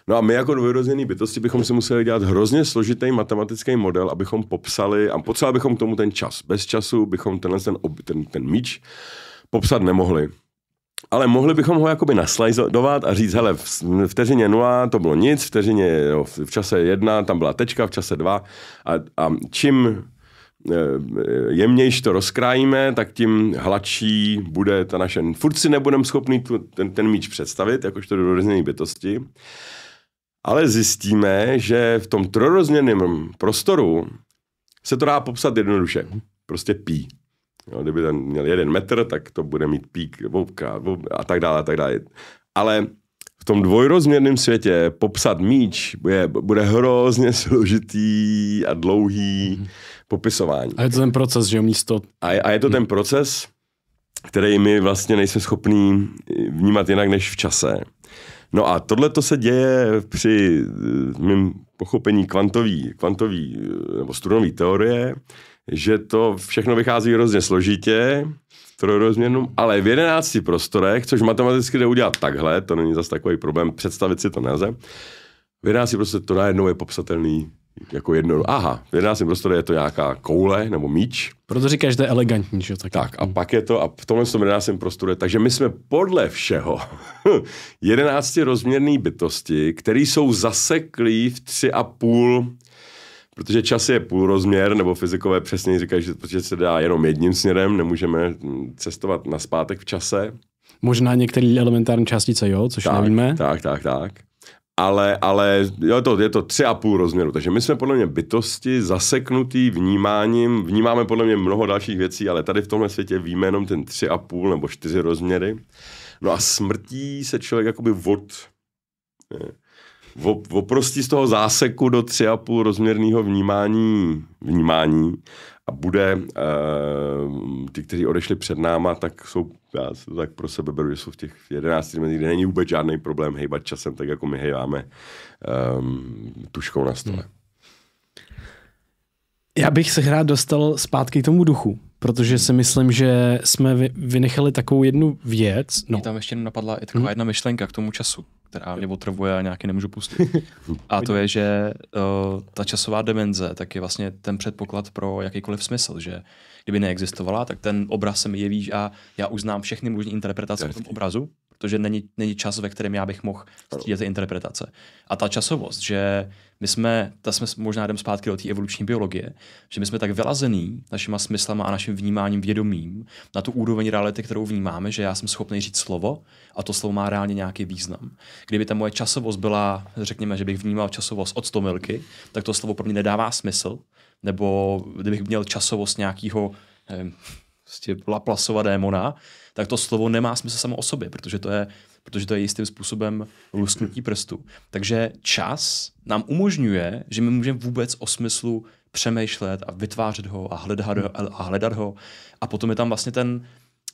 No a my jako novorozený bytosti bychom si museli dělat hrozně složitý matematický model, abychom popsali, a potřebovali bychom k tomu ten čas. Bez času bychom tenhle ten, ob, ten, ten míč popsat nemohli. Ale mohli bychom ho jakoby naslajzovat a říct, hele, v vteřině 0 to bylo nic, vteřině, jo, v čase 1 tam byla tečka, v čase 2 a, a čím e, jemnější to rozkrájíme, tak tím hladší bude ta naše... Furt si nebudeme schopni tu, ten, ten míč představit, jakožto do různé bytosti ale zjistíme, že v tom trojrozměrném prostoru se to dá popsat jednoduše. Prostě pí. Jo, kdyby ten měl jeden metr, tak to bude mít pík vobka, a tak dále, a tak dále. Ale v tom dvojrozměrném světě popsat míč bude, bude hrozně složitý a dlouhý popisování. A je to ten proces, že místo... A je, a je to ten proces, který my vlastně nejsme schopní vnímat jinak než v čase. No a tohle to se děje při eh, mém pochopení kvantový, kvantový eh, nebo strunový teorie, že to všechno vychází hrozně složitě, trojrozměrnou, ale v jedenácti prostorech, což matematicky jde udělat takhle, to není zase takový problém, představit si to nelze, v jedenácti prostorech to najednou je popsatelný jako jedno, aha, v 11. prostoru je to nějaká koule nebo míč. Proto říkáš, že to je elegantní, že tak. Tak a pak je to, a v tomhle tom 11. prostoru je, takže my jsme podle všeho 11 rozměrný bytosti, které jsou zaseklí v tři a půl protože čas je půl rozměr nebo fyzikové přesně říkají, že protože se dá jenom jedním směrem, nemůžeme hm, cestovat na naspátek v čase. Možná některé elementární částice, jo, což tak, nevíme. Tak, tak, tak ale, ale jo, je, to, je to tři a půl rozměru. Takže my jsme podle mě bytosti zaseknutý vnímáním, vnímáme podle mě mnoho dalších věcí, ale tady v tomhle světě víme jenom ten tři a půl nebo čtyři rozměry. No a smrtí se člověk jakoby od... Je, eh, oprostí z toho záseku do 3,5 rozměrného vnímání, vnímání a bude, e, eh, ty, kteří odešli před náma, tak jsou, já tak pro sebe beru, že jsou v těch 11 dnech, kde není vůbec žádný problém hejbat časem, tak jako my hejváme e, tuškou na stole. Hmm. Já bych se rád dostal zpátky k tomu duchu, protože si myslím, že jsme vynechali takovou jednu věc. No. Mě tam ještě napadla i taková hmm. jedna myšlenka k tomu času která mě otravuje a nějaký nemůžu pustit. A to je, že uh, ta časová dimenze, tak je vlastně ten předpoklad pro jakýkoliv smysl, že kdyby neexistovala, tak ten obraz se mi jeví a já uznám všechny možné interpretace v tom obrazu, protože není, není čas, ve kterém já bych mohl střídat ty interpretace. A ta časovost, že my jsme, ta jsme možná jdem zpátky do té evoluční biologie, že my jsme tak vylazený našima smyslama a naším vnímáním vědomím na tu úroveň reality, kterou vnímáme, že já jsem schopný říct slovo a to slovo má reálně nějaký význam. Kdyby ta moje časovost byla, řekněme, že bych vnímal časovost od 100 milky, tak to slovo pro mě nedává smysl, nebo kdybych měl časovost nějakého prostě Laplasova démona, tak to slovo nemá smysl samo o sobě, protože to je, protože to je jistým způsobem lusknutí prstu. Takže čas nám umožňuje, že my můžeme vůbec o smyslu přemýšlet a vytvářet ho a hledat ho a, hledat ho. a potom je tam vlastně ten,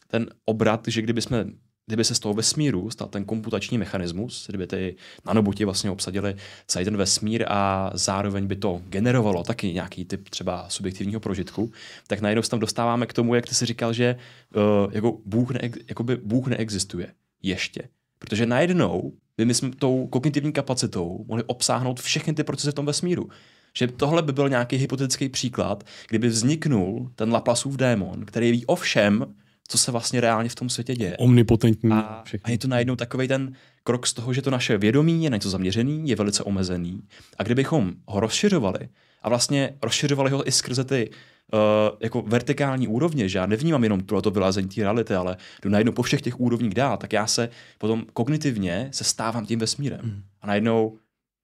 ten obrat, že kdybychom kdyby se z toho vesmíru stal ten komputační mechanismus, kdyby ty nanoboti vlastně obsadili celý ten vesmír a zároveň by to generovalo taky nějaký typ třeba subjektivního prožitku, tak najednou se tam dostáváme k tomu, jak ty si říkal, že uh, jako Bůh, ne, jakoby Bůh neexistuje ještě. Protože najednou by my jsme tou kognitivní kapacitou mohli obsáhnout všechny ty procesy v tom vesmíru. Že tohle by byl nějaký hypotetický příklad, kdyby vzniknul ten Laplaceův démon, který ví o všem, co se vlastně reálně v tom světě děje. Omnipotentní. A, a je to najednou takový ten krok z toho, že to naše vědomí je na něco zaměřený, je velice omezený. A kdybychom ho rozšiřovali a vlastně rozšiřovali ho i skrze ty uh, jako vertikální úrovně, že já nevnímám jenom to vylázení té reality, ale jdu najednou po všech těch úrovních dál, tak já se potom kognitivně se stávám tím vesmírem. Hmm. A najednou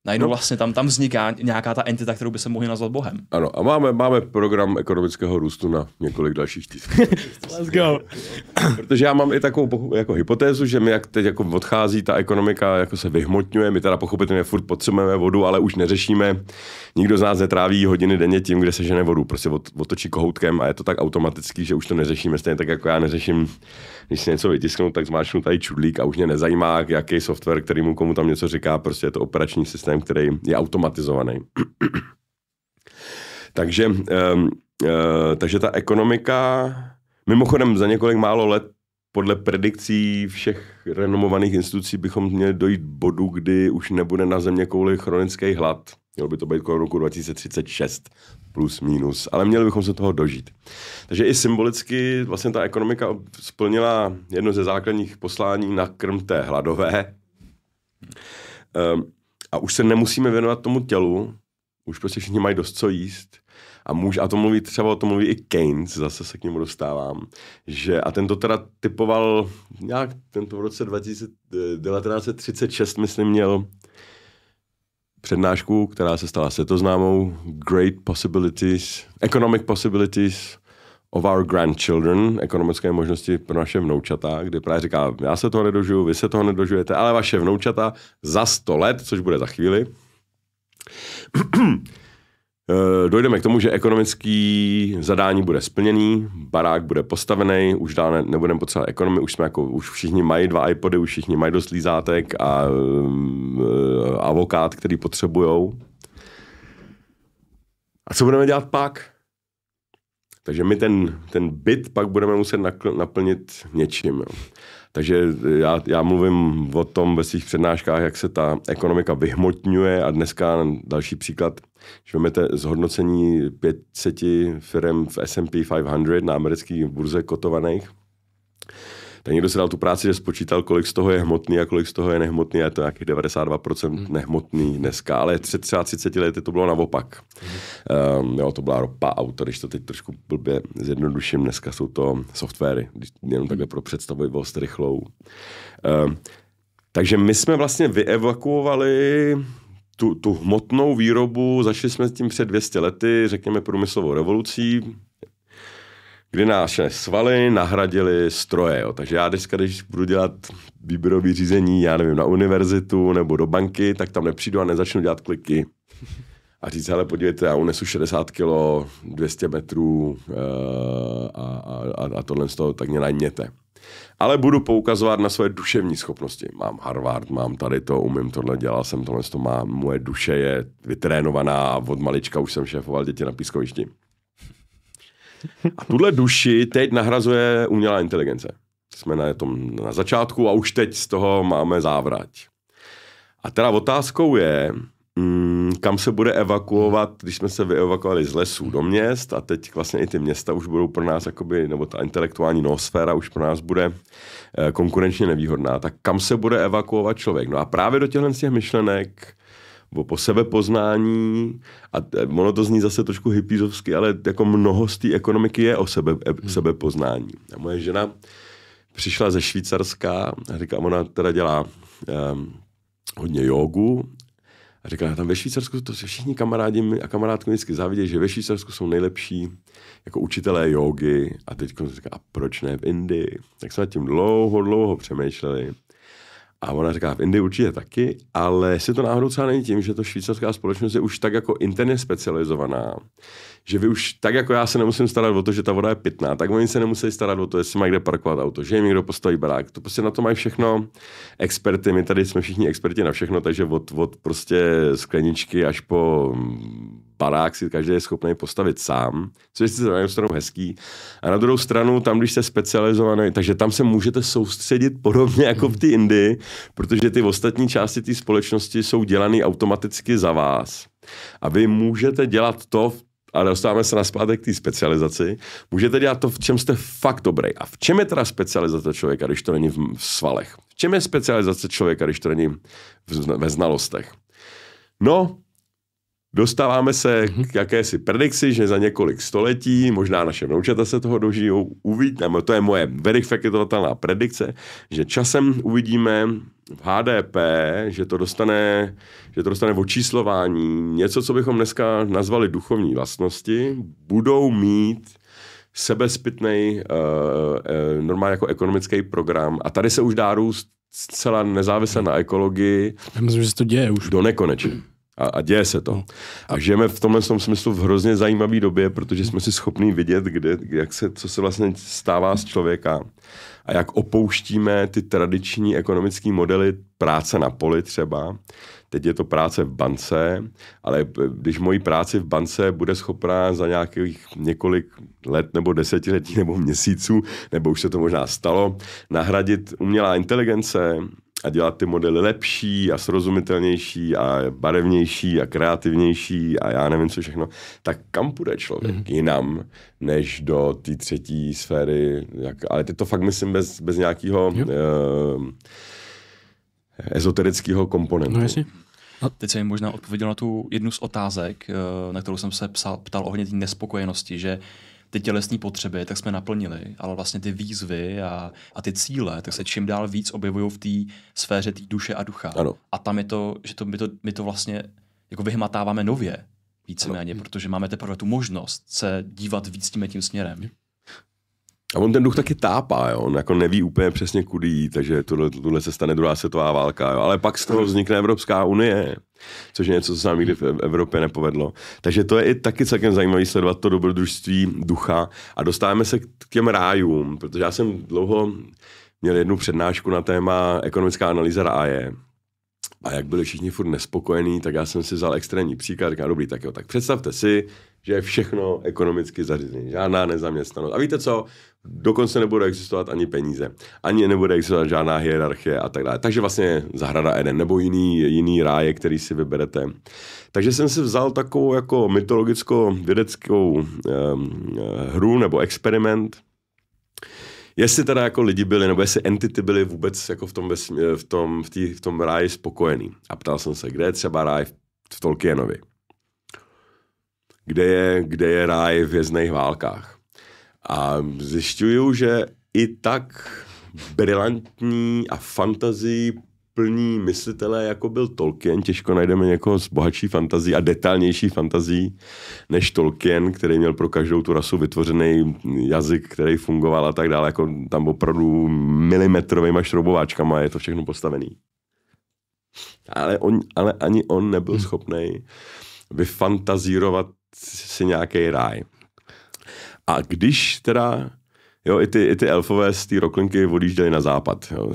Najednou no. vlastně tam, tam vzniká nějaká ta entita, kterou by se mohli nazvat Bohem. Ano, a máme, máme program ekonomického růstu na několik dalších týdnů. Let's go. Protože já mám i takovou jako hypotézu, že mi jak teď jako odchází ta ekonomika, jako se vyhmotňuje, my teda pochopitelně furt potřebujeme vodu, ale už neřešíme. Nikdo z nás netráví hodiny denně tím, kde se žene vodu. Prostě od, otočí kohoutkem a je to tak automatický, že už to neřešíme. Stejně tak jako já neřeším když si něco vytisknu, tak zmáčknu tady čudlík a už mě nezajímá, jaký software, který mu komu tam něco říká, prostě je to operační systém, který je automatizovaný. takže, um, uh, takže ta ekonomika, mimochodem za několik málo let podle predikcí všech renomovaných institucí bychom měli dojít bodu, kdy už nebude na země kouli chronický hlad. Měl by to být kolem roku 2036 plus minus, ale měli bychom se toho dožít. Takže i symbolicky vlastně ta ekonomika splnila jedno ze základních poslání na té hladové. Um, a už se nemusíme věnovat tomu tělu, už prostě všichni mají dost co jíst. A může, a to mluví třeba, o tom mluví i Keynes, zase se k němu dostávám, že a ten to teda typoval nějak, tento v roce 2000, 1936, eh, myslím, měl přednášku, která se stala světoznámou Great Possibilities, Economic Possibilities of Our Grandchildren, ekonomické možnosti pro naše vnoučata, kde právě říká, já se toho nedožiju, vy se toho nedožijete, ale vaše vnoučata za 100 let, což bude za chvíli, Eh, dojdeme k tomu, že ekonomický zadání bude splněný, barák bude postavený, už dál ne, nebudeme potřebovat ekonomii už jsme jako, už všichni mají dva iPody, už všichni mají dost lízátek a um, avokát, který potřebujou. A co budeme dělat pak? Takže my ten, ten byt pak budeme muset nakl- naplnit něčím. Jo. Takže já, já mluvím o tom ve svých přednáškách, jak se ta ekonomika vyhmotňuje a dneska další příklad – když máme zhodnocení 500 firm v S&P 500 na americké burze kotovaných, tak někdo si dal tu práci, že spočítal, kolik z toho je hmotný a kolik z toho je nehmotný a je to nějakých 92% mhm. nehmotný dneska, ale před třeba 30 lety to bylo naopak. Um, jo, to byla ropa auto, když to teď trošku blbě zjednoduším, dneska jsou to softwary, jenom takhle mhm. pro představivost rychlou. Um, takže my jsme vlastně vyevakuovali tu, tu hmotnou výrobu začali jsme s tím před 200 lety, řekněme průmyslovou revolucí, kdy naše svaly nahradily stroje. Jo. Takže já dneska, když budu dělat výběrové řízení, já nevím, na univerzitu nebo do banky, tak tam nepřijdu a nezačnu dělat kliky. A říct, ale podívejte, já unesu 60 kg, 200 metrů uh, a, a, a tohle z toho, tak mě najměte ale budu poukazovat na svoje duševní schopnosti. Mám Harvard, mám tady to, umím tohle, dělal jsem tohle, to mám, moje duše je vytrénovaná a od malička už jsem šéfoval děti na pískovišti. A tuhle duši teď nahrazuje umělá inteligence. Jsme na tom na začátku a už teď z toho máme závrať. A teda otázkou je, mm, kam se bude evakuovat, když jsme se vyevakovali z lesů do měst a teď vlastně i ty města už budou pro nás, jakoby, nebo ta intelektuální nosféra už pro nás bude eh, konkurenčně nevýhodná, tak kam se bude evakuovat člověk. No a právě do těchto těch myšlenek o po sebepoznání a eh, ono to zní zase trošku hypízovsky, ale jako mnoho z té ekonomiky je o sebe, e, hmm. sebepoznání. A moje žena přišla ze Švýcarska a říká, ona teda dělá um, hodně jogu a říkala, já tam ve Švýcarsku to se všichni kamarádi a kamarádky vždycky závidí, že ve Švýcarsku jsou nejlepší jako učitelé jogy. A teď jsem říkal, a proč ne v Indii? Tak jsme nad tím dlouho, dlouho přemýšleli. A ona říká, v Indii určitě taky, ale si to náhodou třeba není tím, že to švýcarská společnost je už tak jako interně specializovaná, že vy už tak jako já se nemusím starat o to, že ta voda je pitná, tak oni se nemusí starat o to, jestli mají kde parkovat auto, že jim někdo postaví barák. To prostě na to mají všechno experty. My tady jsme všichni experti na všechno, takže od, od prostě skleničky až po barák si každý je schopný postavit sám, což je na jednu stranu hezký. A na druhou stranu, tam, když jste specializovaný, takže tam se můžete soustředit podobně jako v ty Indii, protože ty ostatní části té společnosti jsou dělané automaticky za vás. A vy můžete dělat to, a dostáváme se na zpátek k té specializaci, můžete dělat to, v čem jste fakt dobrý. A v čem je teda specializace člověka, když to není v, v svalech? V čem je specializace člověka, když to není v, ve znalostech? No, Dostáváme se mhm. k jakési predikci, že za několik století, možná naše vnoučata se toho dožijou, uvidíme, to je moje verifikovatelná predikce, že časem uvidíme v HDP, že to dostane, že to dostane očíslování, něco, co bychom dneska nazvali duchovní vlastnosti, budou mít sebezpitný uh, eh, uh, eh, normálně jako ekonomický program. A tady se už dá růst zcela nezávisle mhm. na ekologii. Já myslím, že se to děje už. Do nekonečna. A, a děje se to. No. A žijeme v tomhle tom smyslu v hrozně zajímavé době, protože jsme si schopni vidět, kde, jak se, co se vlastně stává z člověka a jak opouštíme ty tradiční ekonomické modely práce na poli třeba. Teď je to práce v bance, ale když moji práci v bance bude schopná za nějakých několik let nebo desetiletí nebo měsíců, nebo už se to možná stalo, nahradit umělá inteligence, a dělat ty modely lepší a srozumitelnější a barevnější a kreativnější a já nevím co všechno, tak kam půjde člověk mm-hmm. jinam, než do té třetí sféry, jak, ale ty to fakt myslím bez, bez nějakého uh, eh, ezoterického komponentu. No A teď jsem možná odpověděl na tu jednu z otázek, eh, na kterou jsem se psal, ptal ohledně té nespokojenosti, že ty tělesné potřeby, tak jsme naplnili, ale vlastně ty výzvy a, a ty cíle, tak se čím dál víc objevují v té sféře té duše a ducha. Ano. A tam je to, že to, my, to, my to vlastně jako vyhmatáváme nově, víceméně, protože máme teprve tu možnost se dívat víc tím tím směrem. A on ten duch taky tápá, jo? on jako neví úplně přesně kudy jít, takže tohle, tohle se stane druhá světová válka, jo? ale pak z toho vznikne Evropská unie, což je něco, co se nám nikdy v Evropě nepovedlo. Takže to je i taky celkem zajímavé sledovat to dobrodružství ducha a dostáváme se k těm rájům, protože já jsem dlouho měl jednu přednášku na téma ekonomická analýza ráje, a jak byli všichni furt nespokojení, tak já jsem si vzal extrémní příklad, říkám, dobrý, tak jo, tak představte si, že je všechno ekonomicky zařízené, žádná nezaměstnanost. A víte co? Dokonce nebudou existovat ani peníze, ani nebude existovat žádná hierarchie a tak dále. Takže vlastně zahrada Eden nebo jiný, jiný ráje, který si vyberete. Takže jsem si vzal takovou jako mytologickou vědeckou um, hru nebo experiment, jestli teda jako lidi byli, nebo jestli entity byly vůbec jako v tom, vesmě, v tom, v tý, v tom ráji spokojený. A ptal jsem se, kde je třeba ráj v, v Tolkienovi kde je, kde je ráj v jezdných válkách. A zjišťuju, že i tak brilantní a fantazí plní myslitelé, jako byl Tolkien, těžko najdeme někoho s bohatší fantazí a detailnější fantazí než Tolkien, který měl pro každou tu rasu vytvořený jazyk, který fungoval a tak dále, jako tam opravdu milimetrovýma šroubováčkama je to všechno postavený. Ale, on, ale ani on nebyl hmm. schopný vyfantazírovat si nějaký ráj. A když teda Jo, i ty, i ty elfové z té roklinky odjížděli na západ. Jo.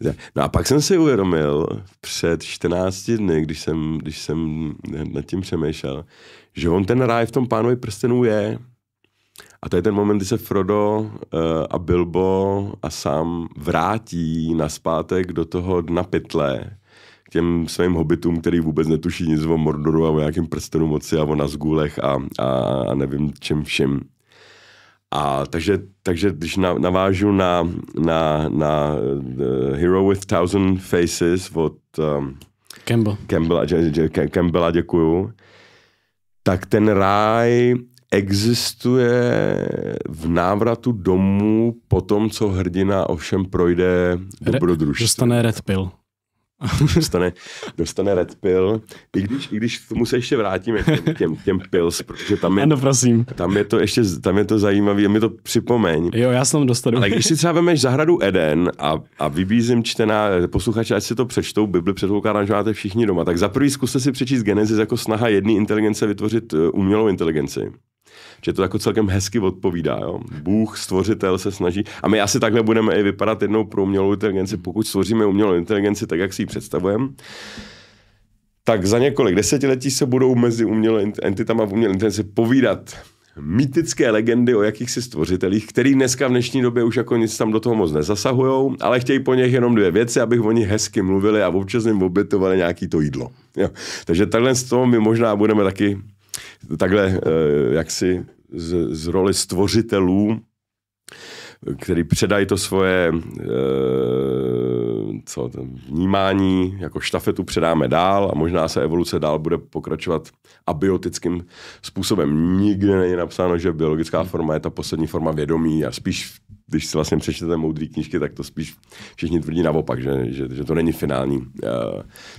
no a pak jsem si uvědomil před 14 dny, když jsem, když jsem nad tím přemýšlel, že on ten ráj v tom pánovi prstenu je. A to je ten moment, kdy se Frodo uh, a Bilbo a sám vrátí naspátek do toho dna pytle těm svým hobitům, který vůbec netuší nic o Mordoru a o nějakým prstenu moci a o Nazgulech a, a, a nevím čem všem. A takže, takže když navážu na, na, na The eh, Hero with Thousand Faces od um, Campbell. dě, Campbella děkuju, tak ten ráj existuje v návratu domů po tom, co hrdina ovšem projde dobrodružství. dostane red pill. dostane, dostane red pill, i když, i když tomu se ještě vrátíme k těm, těm, pills, protože tam je, ano, prosím. Tam je to ještě tam je to zajímavé, mi to připomeň. Jo, já jsem dostanu. Ale když si třeba vemeš zahradu Eden a, a vybízím čtená posluchače, ať si to přečtou, Bibli předpokládám, že máte všichni doma, tak za prvý zkuste si přečíst Genesis jako snaha jedné inteligence vytvořit eh, umělou inteligenci že to jako celkem hezky odpovídá. Jo? Bůh, stvořitel se snaží. A my asi takhle budeme i vypadat jednou pro umělou inteligenci, pokud stvoříme umělou inteligenci tak, jak si ji představujeme tak za několik desetiletí se budou mezi umělou entitama a umělou inteligenci povídat mýtické legendy o jakýchsi stvořitelích, který dneska v dnešní době už jako nic tam do toho moc nezasahují, ale chtějí po něch jenom dvě věci, abych o nich hezky mluvili a občas jim obětovali nějaký to jídlo. Jo. Takže takhle z toho my možná budeme taky takhle eh, jaksi z, z roli stvořitelů, který předají to svoje eh, co, vnímání jako štafetu předáme dál a možná se evoluce dál bude pokračovat abiotickým způsobem. Nikde není napsáno, že biologická forma je ta poslední forma vědomí a spíš když si vlastně přečtete moudrý knížky, tak to spíš všichni tvrdí naopak, že, že, že to není finální uh,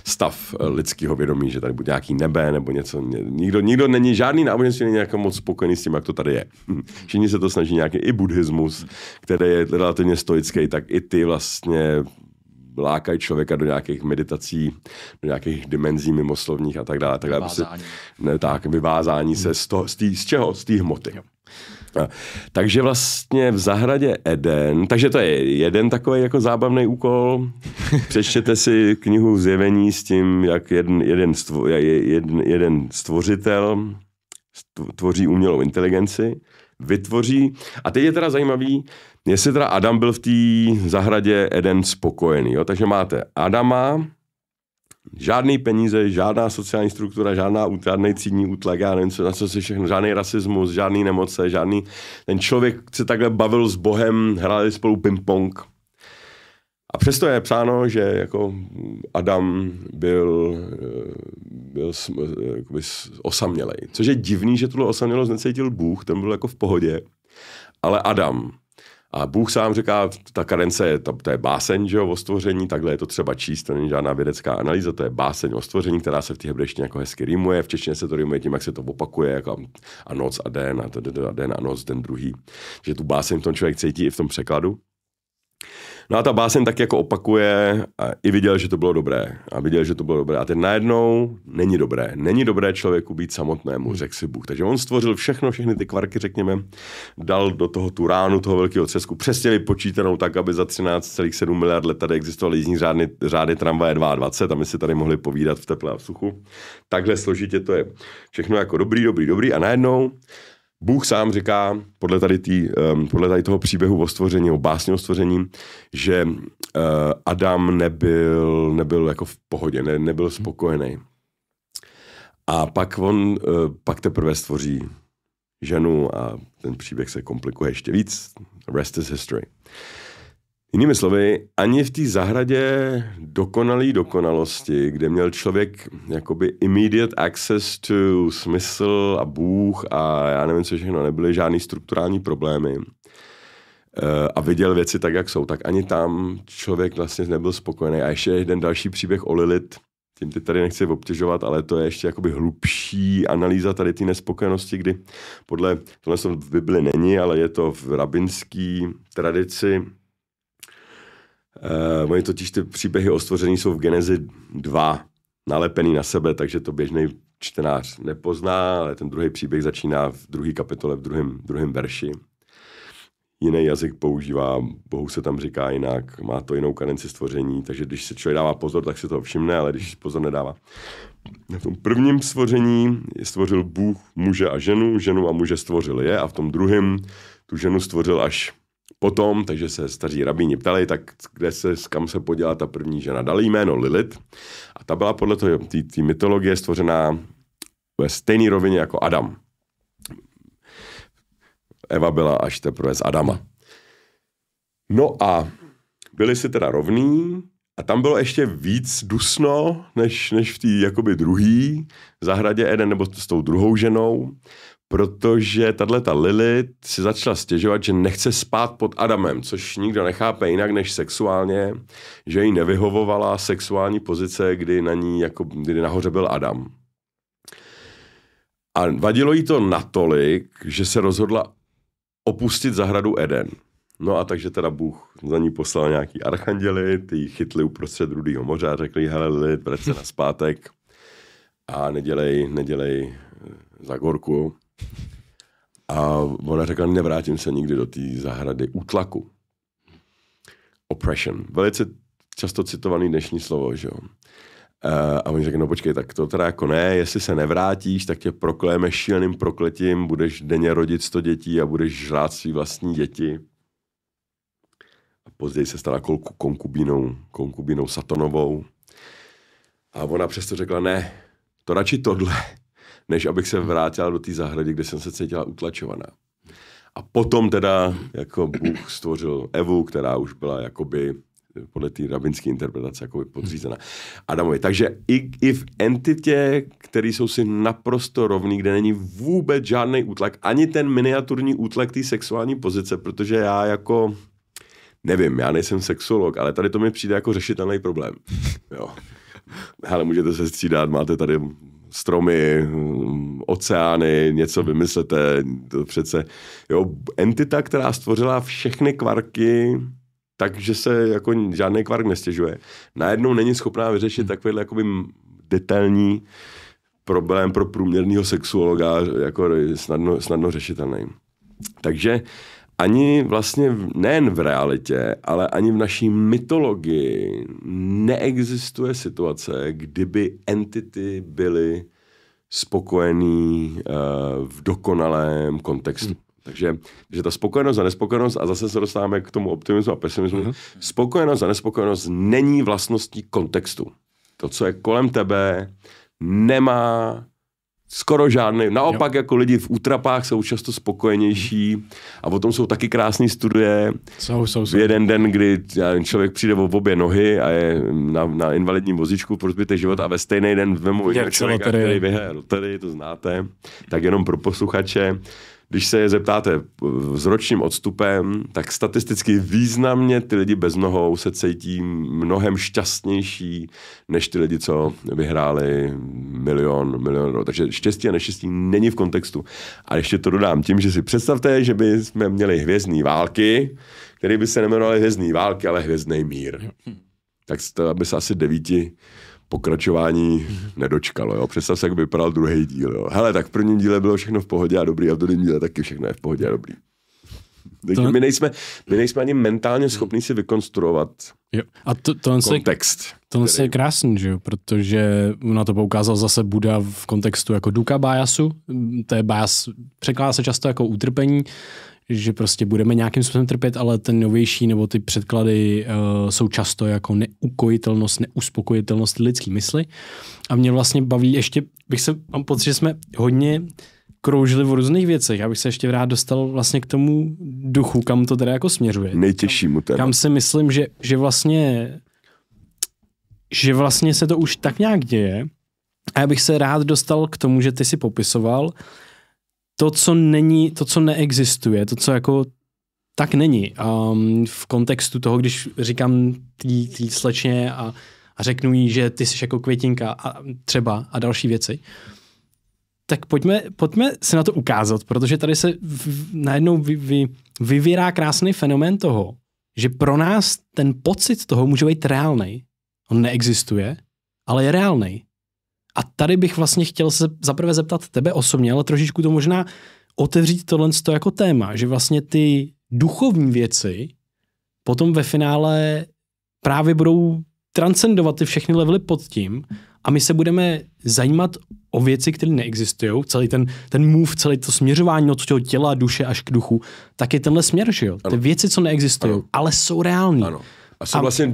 stav eh, lidského vědomí, že tady bude nějaký nebe nebo něco. Nikdo, nikdo není, žádný náboženství není nějak moc spokojený s tím, jak to tady je. Hm. Všichni se to snaží nějaký i buddhismus, který je relativně stoický, tak i ty vlastně lákají člověka do nějakých meditací, do nějakých dimenzí mimoslovních a tak dále. Tak dále. Vyvázání. Prostě ne, tak, vyvázání se hmm. z, toho, z, tý, z čeho? Z té hmoty. Jo. Takže vlastně v zahradě Eden, takže to je jeden takový jako zábavný úkol. Přečtěte si knihu Zjevení s tím, jak jeden, jeden, stvo, jeden, jeden stvořitel tvoří umělou inteligenci, vytvoří. A teď je teda zajímavý, jestli teda Adam byl v té zahradě Eden spokojený. Jo? Takže máte Adama, Žádný peníze, žádná sociální struktura, žádná, žádný třídní útlak, já nevím, co, na co se všechno, žádný rasismus, žádný nemoce, žádný... Ten člověk se takhle bavil s Bohem, hráli spolu ping-pong. A přesto je psáno, že jako Adam byl, eh, byl eh, osamělej. Což je divný, že tuhle osamělost necítil Bůh, ten byl jako v pohodě. Ale Adam, a Bůh sám říká, ta karence, je, to, to je báseň že jo, o stvoření, takhle je to třeba číst, to není žádná vědecká analýza, to je báseň o stvoření, která se v té hebrejštině jako hezky rýmuje, v češtině se to rýmuje tím, jak se to opakuje, jako a noc a den, a, a den a noc, den druhý. Že tu báseň v tom člověk cítí i v tom překladu. No a ta básen tak jako opakuje a i viděl, že to bylo dobré. A viděl, že to bylo dobré. A teď najednou není dobré. Není dobré člověku být samotnému, hmm. řekl si Bůh. Takže on stvořil všechno, všechny ty kvarky, řekněme, dal do toho tu ránu toho velkého třesku, přesně vypočítanou tak, aby za 13,7 miliard let tady existovaly jízdní řády, řády tramvaje 22, tam si tady mohli povídat v teple a v suchu. Takhle složitě to je všechno jako dobrý, dobrý, dobrý a najednou Bůh sám říká, podle tady, tý, ehm, podle tady toho příběhu o stvoření, o básně o stvoření, že eh, Adam nebyl, nebyl jako v pohodě, ne, nebyl mhm. spokojený. A pak on, eh, pak teprve stvoří ženu a ten příběh se komplikuje ještě víc. The rest is history. Uh, Jinými slovy, ani v té zahradě dokonalý dokonalosti, kde měl člověk jakoby immediate access to smysl a Bůh a já nevím, co všechno, nebyly žádný strukturální problémy eh, a viděl věci tak, jak jsou, tak ani tam člověk vlastně nebyl spokojený. A ještě jeden další příběh o Lilith, tím ty tady nechci obtěžovat, ale to je ještě jakoby hlubší analýza tady té nespokojenosti, kdy podle, tohle v Bibli není, ale je to v rabinský tradici, Uh, eh, oni totiž ty příběhy o stvoření jsou v Genezi 2 nalepený na sebe, takže to běžný čtenář nepozná, ale ten druhý příběh začíná v druhé kapitole, v druhém, druhém verši. Jiný jazyk používá, bohu se tam říká jinak, má to jinou kadenci stvoření, takže když se člověk dává pozor, tak se to všimne, ale když pozor nedává. V tom prvním stvoření stvořil Bůh muže a ženu, ženu a muže stvořil je a v tom druhém tu ženu stvořil až Potom, takže se staří rabíni ptali, tak kde se, kam se podělá ta první žena. Dali jméno Lilith a ta byla podle toho, té mytologie stvořená ve stejné rovině jako Adam. Eva byla až teprve z Adama. No a byli si teda rovní a tam bylo ještě víc dusno, než, než v té jakoby druhý zahradě Eden nebo s tou druhou ženou, protože tahle ta Lilith si začala stěžovat, že nechce spát pod Adamem, což nikdo nechápe jinak než sexuálně, že jí nevyhovovala sexuální pozice, kdy na ní, jako, kdy nahoře byl Adam. A vadilo jí to natolik, že se rozhodla opustit zahradu Eden. No a takže teda Bůh za ní poslal nějaký archanděli, ty ji chytli uprostřed Rudého moře a řekli, hele Lilith, vrať se na zpátek a nedělej, nedělej eh, za gorku. A ona řekla, nevrátím se nikdy do té zahrady útlaku. Oppression. Velice často citovaný dnešní slovo, že jo. Eh, a oni řekli, no počkej, tak to teda jako ne, jestli se nevrátíš, tak tě prokléme šíleným prokletím, budeš denně rodit sto dětí a budeš žrát svý vlastní děti. A později se stala konkubínou, konkubínou Satanovou. A ona přesto řekla, ne, to radši tohle, než abych se vrátila do té zahrady, kde jsem se cítila utlačovaná. A potom teda jako Bůh stvořil Evu, která už byla jakoby podle té rabinské interpretace jako podřízena Adamovi. Takže i, i v entitě, které jsou si naprosto rovný, kde není vůbec žádný útlak, ani ten miniaturní útlak té sexuální pozice, protože já jako nevím, já nejsem sexolog, ale tady to mi přijde jako řešitelný problém. Jo. Ale můžete se střídat, máte tady stromy, mm, oceány, něco vymyslete, to přece, jo, entita, která stvořila všechny kvarky, takže se jako žádný kvark nestěžuje, najednou není schopná vyřešit takový hmm. takovýhle jakoby detailní problém pro průměrného sexuologa jako snadno, snadno řešitelný. Takže ani vlastně nejen v realitě, ale ani v naší mytologii neexistuje situace, kdyby entity byly spokojený uh, v dokonalém kontextu. Hmm. Takže že ta spokojenost a nespokojenost, a zase se dostáváme k tomu optimismu a pesimismu, hmm. spokojenost a nespokojenost není vlastností kontextu. To, co je kolem tebe, nemá Skoro žádný. Naopak, jo. jako lidi v útrapách jsou často spokojenější a tom jsou taky krásné studie. Jsou, jsou, jsou. Jeden den, kdy člověk přijde o obě nohy a je na, na invalidním vozičku pro zbytek života a ve stejný den vemu člověka, který vyhraje loterii, to znáte, tak jenom pro posluchače když se je zeptáte eh, s ročním odstupem, tak statisticky významně ty lidi bez nohou se cítí mnohem šťastnější, než ty lidi, co vyhráli milion, milion Takže štěstí a neštěstí není v kontextu. A ještě to dodám tím, že si představte, že by jsme měli hvězdní války, které by se nemenovaly hvězdní války, ale hvězdný mír. Tak to by se asi devíti pokračování nedočkalo. Jo. Představ se, jak vypadal druhý díl. Jo. Hele, tak v prvním díle bylo všechno v pohodě a dobrý, a v druhém díle taky všechno je v pohodě a dobrý. to... my, nejsme, my nejsme ani mentálně schopni si vykonstruovat jo. A to, to kontext. Se, to který... je krásný, že jo? protože na to poukázal zase Buda v kontextu jako duka bajasu. To je bájas, překládá se často jako utrpení, že prostě budeme nějakým způsobem trpět, ale ten novější nebo ty předklady uh, jsou často jako neukojitelnost, neuspokojitelnost lidský mysli. A mě vlastně baví ještě, bych se, mám pocit, že jsme hodně kroužili v různých věcech. Já bych se ještě rád dostal vlastně k tomu duchu, kam to teda jako směřuje. mu teda. Kam si myslím, že, že vlastně že vlastně se to už tak nějak děje. A já bych se rád dostal k tomu, že ty si popisoval, to, co není, to, co neexistuje, to, co jako tak není. Um, v kontextu toho, když říkám tý, slečně a, a řeknu jí, že ty jsi jako květinka a třeba a další věci, tak pojďme, pojďme se na to ukázat, protože tady se v, najednou vy, vy, vyvírá krásný fenomén toho, že pro nás ten pocit toho může být reálný. On neexistuje, ale je reálný. A tady bych vlastně chtěl se zaprvé zeptat tebe osobně, ale trošičku to možná otevřít tohle jako téma, že vlastně ty duchovní věci potom ve finále právě budou transcendovat ty všechny levely pod tím a my se budeme zajímat o věci, které neexistují. Celý ten, ten move, celý to směřování od toho těla, duše až k duchu, tak je tenhle směr, že jo? Ty věci, co neexistují, ano. ale jsou reální. Ano. A jsou a... vlastně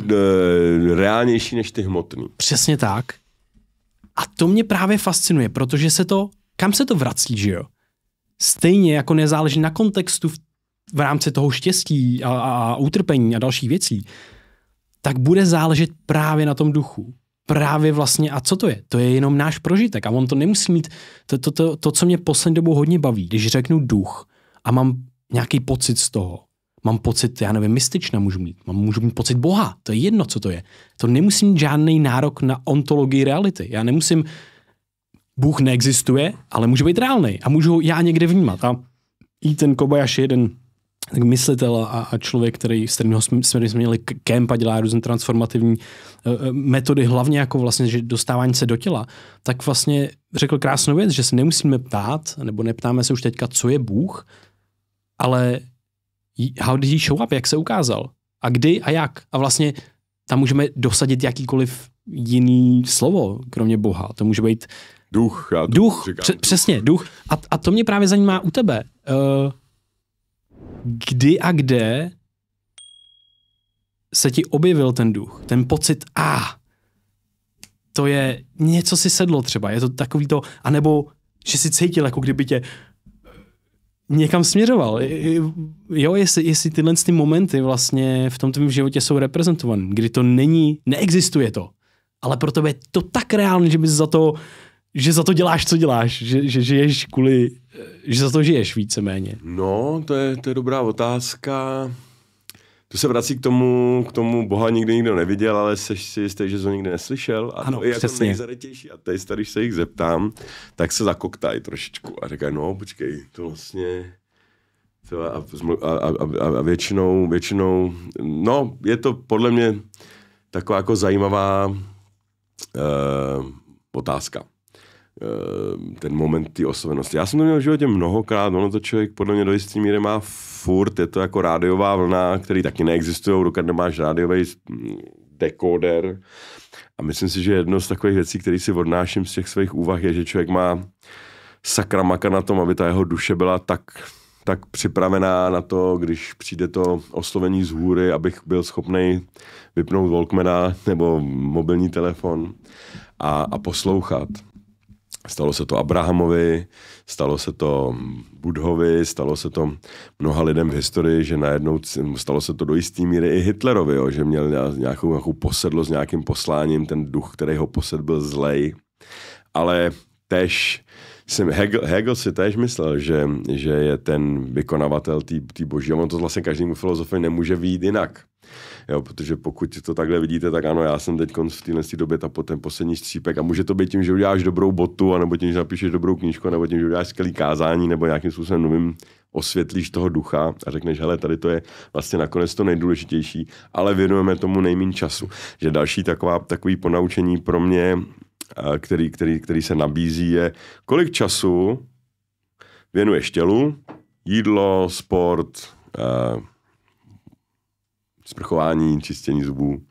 e, reálnější než ty hmotný. Přesně tak. A to mě právě fascinuje, protože se to, kam se to vrací, že jo? Stejně jako nezáleží na kontextu v, v rámci toho štěstí a, a utrpení a dalších věcí, tak bude záležet právě na tom duchu. Právě vlastně, a co to je? To je jenom náš prožitek a on to nemusí mít, to, to, to, to co mě poslední dobou hodně baví, když řeknu duch a mám nějaký pocit z toho, Mám pocit, já nevím, mystična můžu mít. Mám, můžu mít pocit Boha. To je jedno, co to je. To nemusím mít žádný nárok na ontologii reality. Já nemusím... Bůh neexistuje, ale může být reálný a můžu ho já někde vnímat. A i ten Kobayashi, jeden tak myslitel a, a člověk, který, s kterým jsme, jsme měli kemp a dělá různé transformativní eh, eh, metody, hlavně jako vlastně, že dostávání se do těla, tak vlastně řekl krásnou věc, že se nemusíme ptát, nebo neptáme se už teďka, co je Bůh, ale how did he show up, jak se ukázal a kdy a jak. A vlastně tam můžeme dosadit jakýkoliv jiný slovo, kromě Boha. To může být duch. Já duch, říkám, pře- duch. přesně, duch. A, a to mě právě zajímá u tebe. Uh, kdy a kde se ti objevil ten duch, ten pocit, a ah, to je, něco si sedlo třeba, je to takový to, anebo že si cítil, jako kdyby tě někam směřoval. Jo, jestli, jestli tyhle ty momenty vlastně v tom tvém životě jsou reprezentované, kdy to není, neexistuje to, ale pro tebe je to tak reálné, že bys za to, že za to děláš, co děláš, že, že žiješ kvůli, že za to žiješ víceméně. No, to je, to je dobrá otázka to se vrací k tomu, k tomu Boha nikdy nikdo neviděl, ale seš si jistý, že to nikdy neslyšel. A ano, to je jako přesně. jako nejzaretější. A teď, když se jich zeptám, tak se zakoktají trošičku a říkají, no počkej, to vlastně... A, a, a, a většinou, většinou, no, je to podle mě taková jako zajímavá uh, otázka. Ehm, ten moment ty osobenosti. Já jsem to měl v životě mnohokrát, ono to člověk podle mě do jisté míry má furt, je to jako rádiová vlna, který taky neexistují, dokud nemáš rádiový mm, dekoder. A myslím si, že jedno z takových věcí, které si odnáším z těch svých úvah, je, že člověk má sakra maka na tom, aby ta jeho duše byla tak tak připravená na to, když přijde to oslovení z hůry, abych byl schopný vypnout Walkmana nebo mobilní telefon a, a poslouchat. Stalo se to Abrahamovi, stalo se to Budhovi, stalo se to mnoha lidem v historii, že najednou stalo se to do jisté míry i Hitlerovi, jo, že měl nějakou, nějakou posedlo s nějakým posláním, ten duch, který ho posed byl zlej. Ale tež jsem, Hegel, Hegel si též myslel, že, že je ten vykonavatel té boží. On to vlastně každému filozofovi nemůže výjít jinak. Jo, protože pokud to takhle vidíte, tak ano, já jsem teď v téhle době ta potem poslední střípek a může to být tím, že uděláš dobrou botu, nebo tím, že napíšeš dobrou knížku, nebo tím, že uděláš skvělý kázání, nebo nějakým způsobem novým osvětlíš toho ducha a řekneš, hele, tady to je vlastně nakonec to nejdůležitější, ale věnujeme tomu nejméně času. Že další taková, takový ponaučení pro mě, eh, který, který, který se nabízí, je, kolik času věnuješ tělu, jídlo, sport, eh, sprchování, čištění zubů. Um,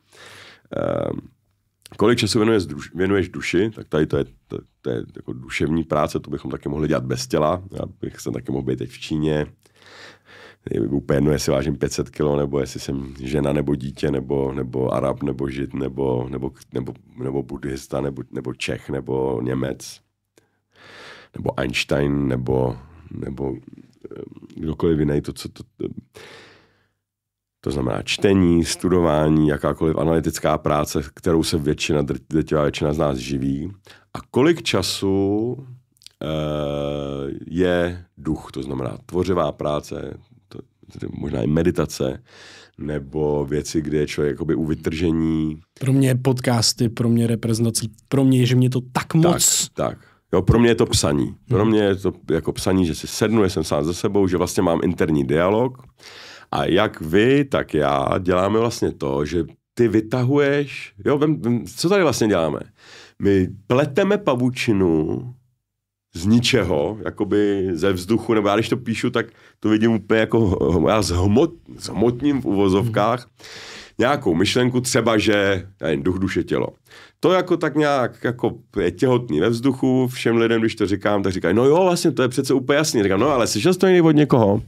kolik času věnuješ, duš, věnuješ duši, tak tady to je, to, to je jako duševní práce, to bychom taky mohli dělat bez těla. Já bych se taky mohl být teď v Číně. Je úplně jedno, jestli vážím 500 kg, nebo jestli jsem žena, nebo dítě, nebo, nebo Arab, nebo Žid, nebo, nebo, nebo, nebo buddhista, nebo, nebo Čech, nebo Němec, nebo Einstein, nebo, nebo ehm, kdokoliv jiný, to, co to, to to znamená čtení, studování, jakákoliv analytická práce, kterou se většina, drtivá většina z nás živí. A kolik času uh, je duch, to znamená tvořivá práce, to, tedy možná i meditace, nebo věci, kde je člověk jakoby u vytržení. Pro mě podcasty, pro mě reprezentací, pro mě je, že mě to tak moc... Tak, tak. Jo, pro mě je to psaní. Pro hmm. mě je to jako psaní, že si sednu, jsem sám ze sebou, že vlastně mám interní dialog a jak vy, tak já děláme vlastně to, že ty vytahuješ, jo, vem, vem, co tady vlastně děláme? My pleteme pavučinu z ničeho, jakoby ze vzduchu, nebo já když to píšu, tak to vidím úplně jako, já zhmot, zhmotním v uvozovkách, hmm. nějakou myšlenku třeba, že, nevím, duch, duše, tělo. To jako tak nějak jako je těhotný ve vzduchu, všem lidem, když to říkám, tak říkají, no jo, vlastně to je přece úplně jasný. Říkám, no ale slyšel jsi to někdy od někoho?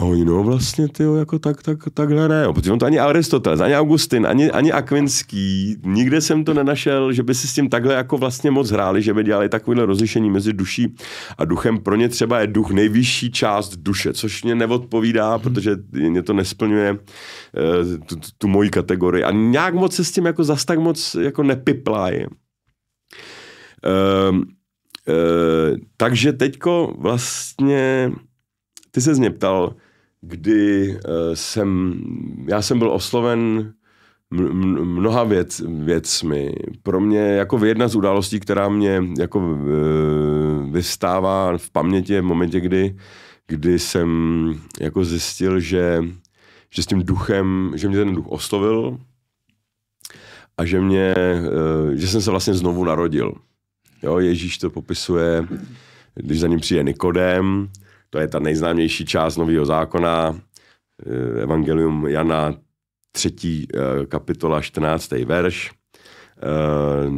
A oni, no vlastně, ty jo jako tak, tak, takhle ne. Jo. Protože on to ani Aristoteles, ani Augustin, ani, ani Akvinský, nikde jsem to nenašel, že by si s tím takhle jako vlastně moc hráli, že by dělali takovýhle rozlišení mezi duší a duchem. Pro ně třeba je duch nejvyšší část duše, což mě neodpovídá, hmm. protože mě to nesplňuje uh, tu, tu, tu moji kategorii. A nějak moc se s tím jako zas tak moc jako nepiplají. Uh, ehm, eh, uh, takže teďko vlastně ty se mě ptal, kdy eh, jsem, já jsem byl osloven mnoha věc, věcmi. Pro mě jako jedna z událostí, která mě jako eh, vystává v paměti v momentě, kdy, kdy jsem jako zjistil, že, že s tím duchem, že mě ten duch oslovil a že mě, eh, že jsem se vlastně znovu narodil. Jo, Ježíš to popisuje, když za ním přijde Nikodem, to je ta nejznámější část Nového zákona, eh, Evangelium Jana 3. Eh, kapitola 14. verš. Eh,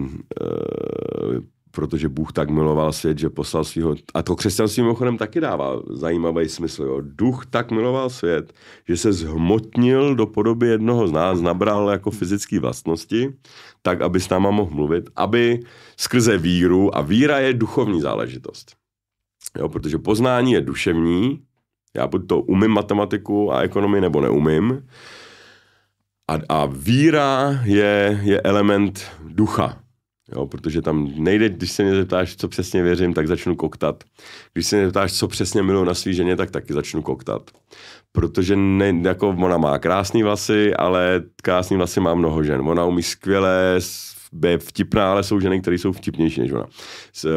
protože Bůh tak miloval svět, že poslal svého. A to křesťanství mimochodem taky dává zajímavý smysl. Jo. Duch tak miloval svět, že se zhmotnil do podoby jednoho z nás, nabral jako fyzické vlastnosti, tak aby s náma mohl mluvit, aby skrze víru, a víra je duchovní záležitost Jo, protože poznání je duševní, já buď to umím matematiku a ekonomii, nebo neumím. A, a víra je, je element ducha, jo, protože tam nejde, když se mě zeptáš, co přesně věřím, tak začnu koktat. Když se mě zeptáš, co přesně miluji na svý ženě, tak taky začnu koktat. Protože ne, jako ona má krásné vlasy, ale krásné vlasy má mnoho žen. Ona umí skvěle je vtipná, ale jsou ženy, které jsou vtipnější než ona.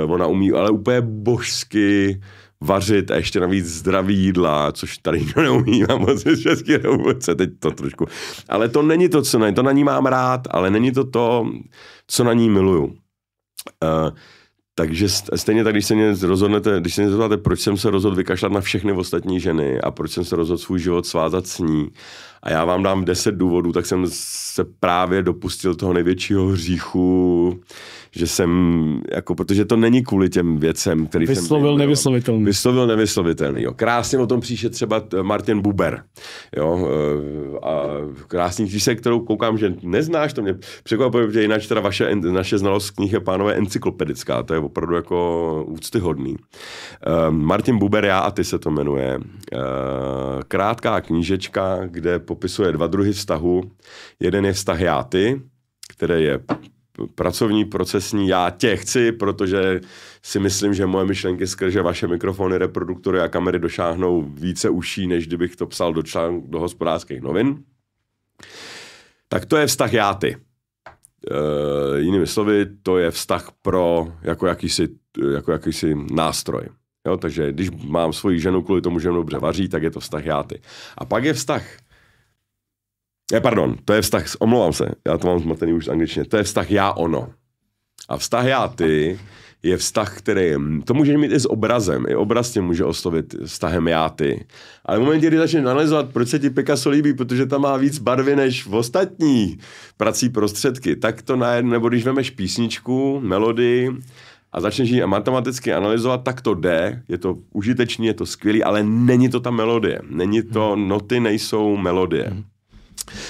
Ona umí ale úplně božsky vařit a ještě navíc zdraví jídla, což tady nikdo neumí, mám moc z České republice, teď to trošku. Ale to není to, co na ní, to na ní mám rád, ale není to to, co na ní miluju. Uh, takže stejně tak, když se mě rozhodnete, když se mě zeptáte, proč jsem se rozhodl vykašlat na všechny ostatní ženy a proč jsem se rozhodl svůj život svázat s ní a já vám dám deset důvodů, tak jsem se právě dopustil toho největšího hříchu, že jsem, jako, protože to není kvůli těm věcem, který Vyslovil jsem... Vyslovil nevyslovitelný. Jo, Vyslovil nevyslovitelný, jo. Krásně o tom příše třeba Martin Buber, jo. E, a krásný se, kterou koukám, že neznáš, to mě překvapuje, protože jinak teda vaše, naše znalost knih je, pánové, encyklopedická, to je opravdu jako úctyhodný. E, Martin Buber, já a ty se to jmenuje. E, krátká knížečka, kde po popisuje dva druhy vztahu. Jeden je vztah já ty, který je pracovní, procesní, já tě chci, protože si myslím, že moje myšlenky skrze vaše mikrofony, reproduktory a kamery došáhnou více uší, než kdybych to psal do článku do hospodářských novin. Tak to je vztah já ty. E, eh, jinými slovy, to je vztah pro jako jakýsi, jako jakýsi nástroj. Jo, takže když mám svoji ženu kvůli tomu, že mnou dobře vaří, tak je to vztah já ty. A pak je vztah je eh, pardon, to je vztah, omlouvám se, já to mám zmatený už angličtině, to je vztah já ono. A vztah já ty je vztah, který, to může mít i s obrazem, i obraz tě může oslovit vztahem já ty. Ale v momentě, kdy začneš analyzovat, proč se ti Picasso líbí, protože tam má víc barvy než v ostatní prací prostředky, tak to najednou, nebo když vemeš písničku, melodii, a začneš ji matematicky analyzovat, tak to jde, je to užitečný, je to skvělý, ale není to ta melodie. Není to, hmm. noty nejsou melodie. Hmm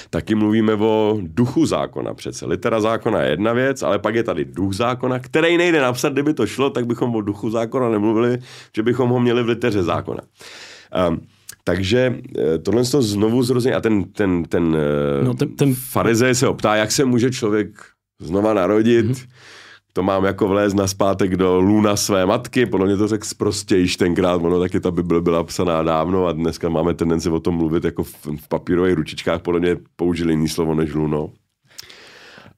taky mluvíme o duchu zákona přece. Litera zákona je jedna věc, ale pak je tady duch zákona, který nejde napsat, kdyby to šlo, tak bychom o duchu zákona nemluvili, že bychom ho měli v liteře zákona. Um, takže eh, tohle to znovu zrozumí. a ten, ten, ten, no, ten, ten eh, farizej se optá, jak se může člověk znova narodit, mm-hmm to mám jako vléz na zpátek do lůna své matky, podle mě to řekl zprostějiš tenkrát, ono taky ta Bible byla psaná dávno a dneska máme tendenci o tom mluvit jako v, v papírových ručičkách, podle mě použili jiný slovo než luno.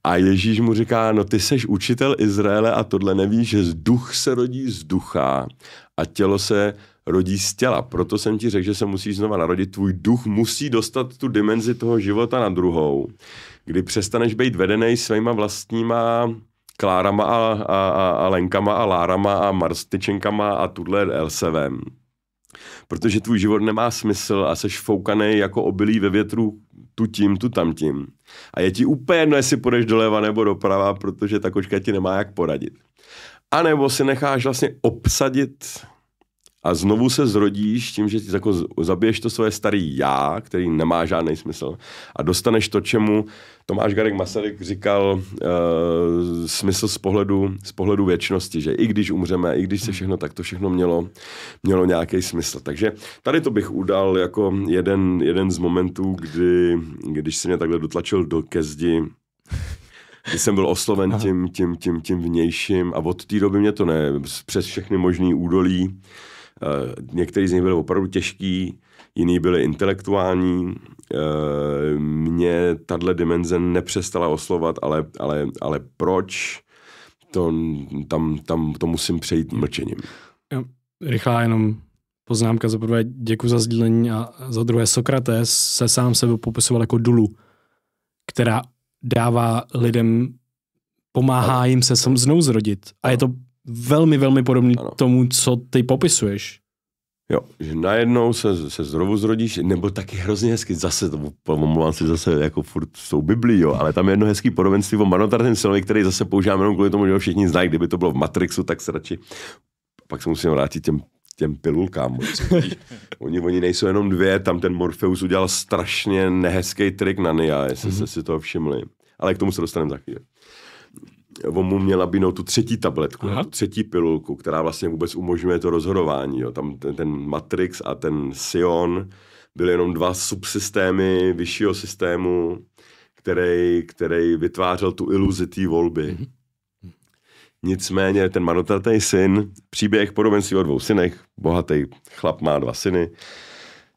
A Ježíš mu říká, no ty seš učitel Izraele a tohle nevíš, že z duch se rodí z ducha a tělo se rodí z těla. Proto jsem ti řekl, že se musí znova narodit. Tvůj duch musí dostat tu dimenzi toho života na druhou, kdy přestaneš být vedený svýma vlastníma Klárama a, a, a, a Lenkama a Lárama a Marstyčenkama a tuhle Elsevem. Protože tvůj život nemá smysl a seš foukaný jako obilí ve větru tu tím, tu tam tím. A je ti úplně jedno, jestli půjdeš doleva nebo doprava, protože ta kočka ti nemá jak poradit. A nebo si necháš vlastně obsadit a znovu se zrodíš tím, že ti jako zabiješ to svoje starý já, který nemá žádný smysl a dostaneš to, čemu Tomáš Garek Masaryk říkal uh, smysl z pohledu, z pohledu věčnosti, že i když umřeme, i když se všechno, tak to všechno mělo, mělo nějaký smysl. Takže tady to bych udal jako jeden, jeden z momentů, kdy, když se mě takhle dotlačil do kezdi, kdy jsem byl osloven tím, tím, tím, tím vnějším a od té doby mě to ne, přes všechny možný údolí, Uh, některý z nich byl opravdu těžký, jiný byly intelektuální. Eh, mě tahle dimenze nepřestala oslovat, ale, ale, ale proč, to, tam, tam to musím přejít mlčením. Jo, rychlá jenom poznámka. Za prvé děkuji za sdílení a za druhé Sokrates se sám sebe popisoval jako dulu, která dává lidem, pomáhá ano. jim se znovu zrodit. A ano. je to velmi, velmi podobné tomu, co ty popisuješ. Jo, že najednou se, se znovu zrodíš, nebo taky hrozně hezky, zase, to pomluvám si zase jako furt s tou Biblí, jo, ale tam je jedno hezký podobenství o Manotarten Silvi, který zase používám jenom kvůli tomu, že ho všichni znají, kdyby to bylo v Matrixu, tak se radši, pak se musím vrátit těm těm pilulkám. oni, oni nejsou jenom dvě, tam ten Morpheus udělal strašně nehezký trik na Nia, jestli mm-hmm. jste si toho všimli. Ale k tomu se dostaneme za chvíli mu měla binout tu třetí tabletku, Aha. tu třetí pilulku, která vlastně vůbec umožňuje to rozhodování. Jo. Tam ten, ten Matrix a ten Sion byly jenom dva subsystémy vyššího systému, který, který vytvářel tu iluzi té volby. Mhm. Nicméně ten marnotratný syn, příběh si o dvou synech, bohatý chlap má dva syny,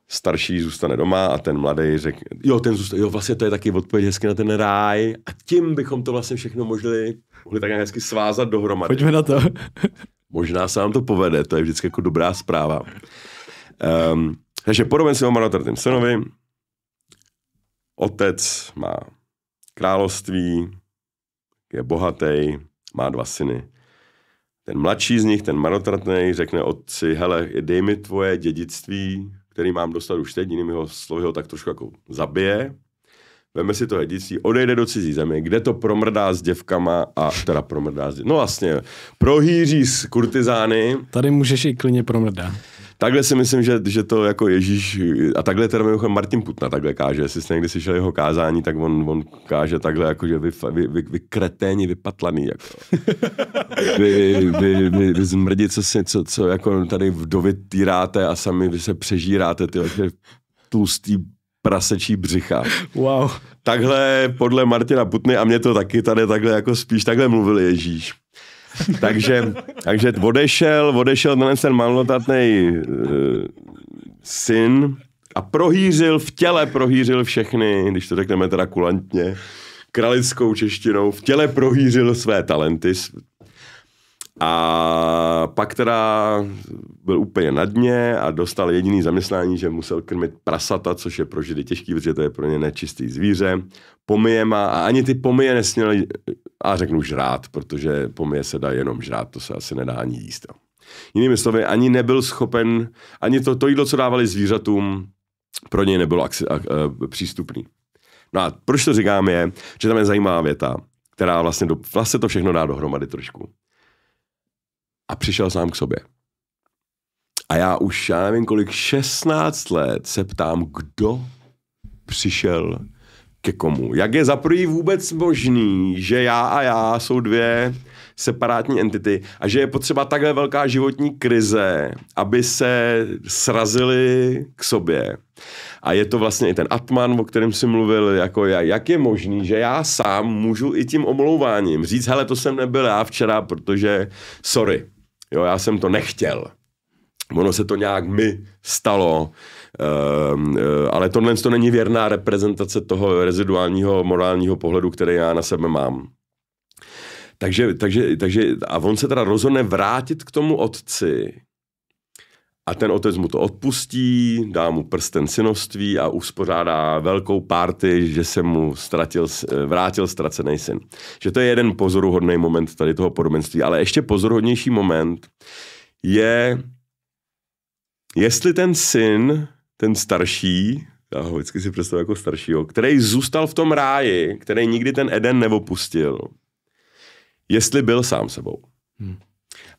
starší zůstane doma a ten mladý řekne, jo, ten zůstane, jo, vlastně to je taky odpověď hezky na ten ráj a tím bychom to vlastně všechno mohli mohli tak nějak hezky svázat dohromady. Pojďme na to. Možná se nám to povede, to je vždycky jako dobrá zpráva. Um, takže si o Marotartém synovi. Otec má království, je bohatý, má dva syny. Ten mladší z nich, ten marotratný, řekne otci, hele, dej mi tvoje dědictví, který mám dostat už teď, jinými ho slovy ho tak trošku jako zabije, veme si to hedicí, odejde do cizí země, kde to promrdá s děvkama a teda promrdá s děvkama. No vlastně, prohýří s kurtizány. Tady můžeš i klidně promrdat. Takhle si myslím, že, že to jako Ježíš, a takhle teda mimochodem Martin Putna takhle káže, jestli jste někdy slyšeli jeho kázání, tak on, on káže takhle jako, že jako. vy, vy, vy, vy kreténi vypatlaný, jako. vy, vy, vy, vy zmrdi, co, si, co, co jako tady vdovy týráte a sami vy se přežíráte, ty tlustý prasečí břicha. Wow. Takhle podle Martina Putny a mě to taky tady takhle jako spíš takhle mluvil Ježíš. takže, takže odešel, odešel ten, ten malnotatný uh, e, syn a prohýřil v těle, prohýřil všechny, když to řekneme teda kulantně, kralickou češtinou, v těle prohýřil své talenty, a pak teda byl úplně na dně a dostal jediný zaměstnání, že musel krmit prasata, což je pro židy těžký, protože to je pro ně nečistý zvíře. Pomije má, a ani ty pomyje nesměly, a řeknu žrát, protože pomyje se dá jenom žrát, to se asi nedá ani jíst. Jo. Jinými slovy, ani nebyl schopen, ani to, to jídlo, co dávali zvířatům, pro něj nebylo aksi, a, a, přístupný. No a proč to říkám je, že tam je zajímavá věta, která vlastně, do, vlastně to všechno dá dohromady trošku a přišel sám k sobě. A já už, já nevím kolik, 16 let se ptám, kdo přišel ke komu. Jak je za prvý vůbec možný, že já a já jsou dvě separátní entity a že je potřeba takhle velká životní krize, aby se srazili k sobě. A je to vlastně i ten Atman, o kterém si mluvil, jako já, jak je možný, že já sám můžu i tím omlouváním říct, hele, to jsem nebyl já včera, protože sorry, Jo, já jsem to nechtěl. Ono se to nějak mi stalo, ehm, e, ale tohle to není věrná reprezentace toho reziduálního morálního pohledu, který já na sebe mám. Takže, takže, takže, a on se teda rozhodne vrátit k tomu otci, a ten otec mu to odpustí, dá mu prsten synoství a uspořádá velkou párty, že se mu ztratil, vrátil ztracený syn. Že to je jeden pozoruhodný moment tady toho podobenství. Ale ještě pozoruhodnější moment je, jestli ten syn, ten starší, já ho vždycky si představuji jako staršího, který zůstal v tom ráji, který nikdy ten Eden neopustil, jestli byl sám sebou. Hmm.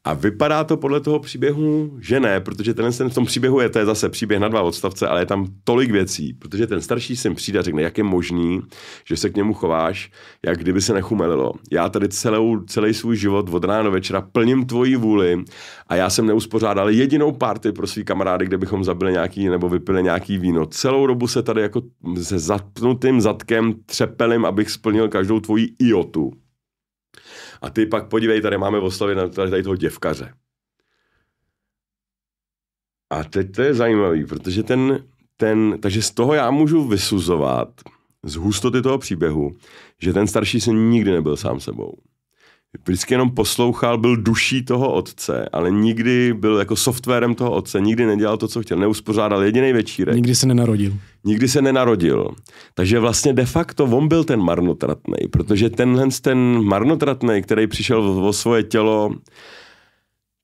A vypadá to podle toho příběhu, že ne, protože ten, v tom příběhu je, to je zase příběh na dva odstavce, ale je tam tolik věcí, protože ten starší syn přijde a řekne, jak je možný, že se k němu chováš, jak kdyby se nechumelilo. Já tady celou, celý svůj život od rána do večera plním tvoji vůli a já jsem neuspořádal jedinou party pro svý kamarády, kde bychom zabili nějaký nebo vypili nějaký víno. Celou dobu se tady jako se zatnutým zadkem třepelím, abych splnil každou tvoji iotu. A ty pak, podívej, tady máme v Oslavě na tady, tady toho děvkaře. A teď to je zajímavý, protože ten, ten, takže z toho já můžu vysuzovat z hustoty toho příběhu, že ten starší syn nikdy nebyl sám sebou vždycky jenom poslouchal, byl duší toho otce, ale nikdy byl jako softwarem toho otce, nikdy nedělal to, co chtěl, neuspořádal jediný večírek. Nikdy se nenarodil. Nikdy se nenarodil. Takže vlastně de facto on byl ten marnotratný, protože tenhle ten marnotratný, který přišel o svoje tělo,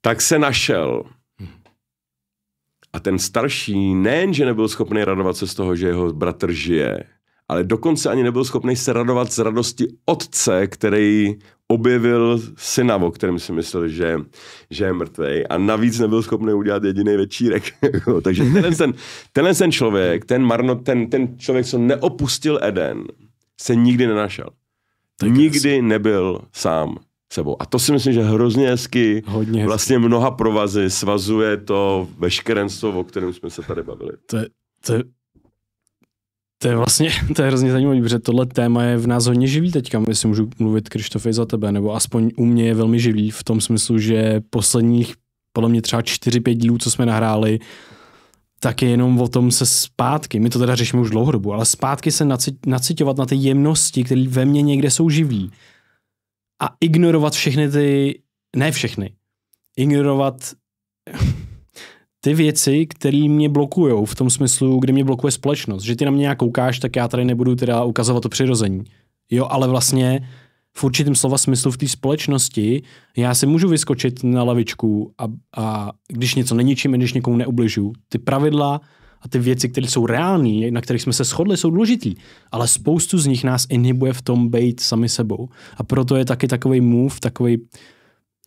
tak se našel. A ten starší nejen, že nebyl schopný radovat se z toho, že jeho bratr žije, ale dokonce ani nebyl schopný se radovat z radosti otce, který objevil syna, o kterém si myslel, že, že je mrtvý a navíc nebyl schopný udělat jediný večírek. Takže tenhle ten, tenhle ten člověk, ten marno, ten, ten člověk, co neopustil Eden, se nikdy nenašel. Tak nikdy jasný. nebyl sám sebou. A to si myslím, že hrozně hezky, Hodně hezky. vlastně mnoha provazy svazuje to veškerenstvo, o kterém jsme se tady bavili. To je, to je to je vlastně, to je hrozně zajímavé, protože tohle téma je v nás hodně živý teďka, jestli můžu mluvit, Krištofej, za tebe, nebo aspoň u mě je velmi živý v tom smyslu, že posledních, podle mě třeba 4-5 dílů, co jsme nahráli, tak je jenom o tom se zpátky, my to teda řešíme už dlouhodobu, ale zpátky se nacitovat na ty jemnosti, které ve mně někde jsou živý a ignorovat všechny ty, ne všechny, ignorovat ty věci, které mě blokují v tom smyslu, kde mě blokuje společnost. Že ty na mě nějak koukáš, tak já tady nebudu teda ukazovat to přirození. Jo, ale vlastně v určitém slova smyslu v té společnosti já si můžu vyskočit na lavičku a, a když něco neničím, když někomu neubližu, ty pravidla a ty věci, které jsou reální, na kterých jsme se shodli, jsou důležitý. Ale spoustu z nich nás inhibuje v tom být sami sebou. A proto je taky takový move, takový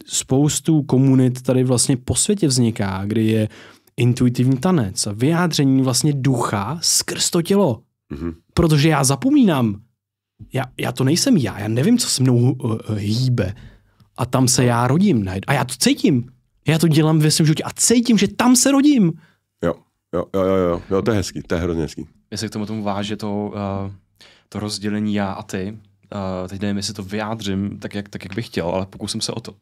spoustu komunit tady vlastně po světě vzniká, kdy je intuitivní tanec a vyjádření vlastně ducha skrz to tělo. Mm-hmm. Protože já zapomínám, já, já to nejsem já, já nevím, co se mnou uh, uh, hýbe. A tam se já rodím. A já to cítím. Já to dělám ve svém životě a cítím, že tam se rodím. Jo, jo, jo, jo, jo, jo to je hezký, to je hrozně hezký. Jestli k tomu tomu váže to, uh, to rozdělení já a ty, uh, teď nevím, jestli to vyjádřím tak jak, tak, jak bych chtěl, ale pokusím se o to.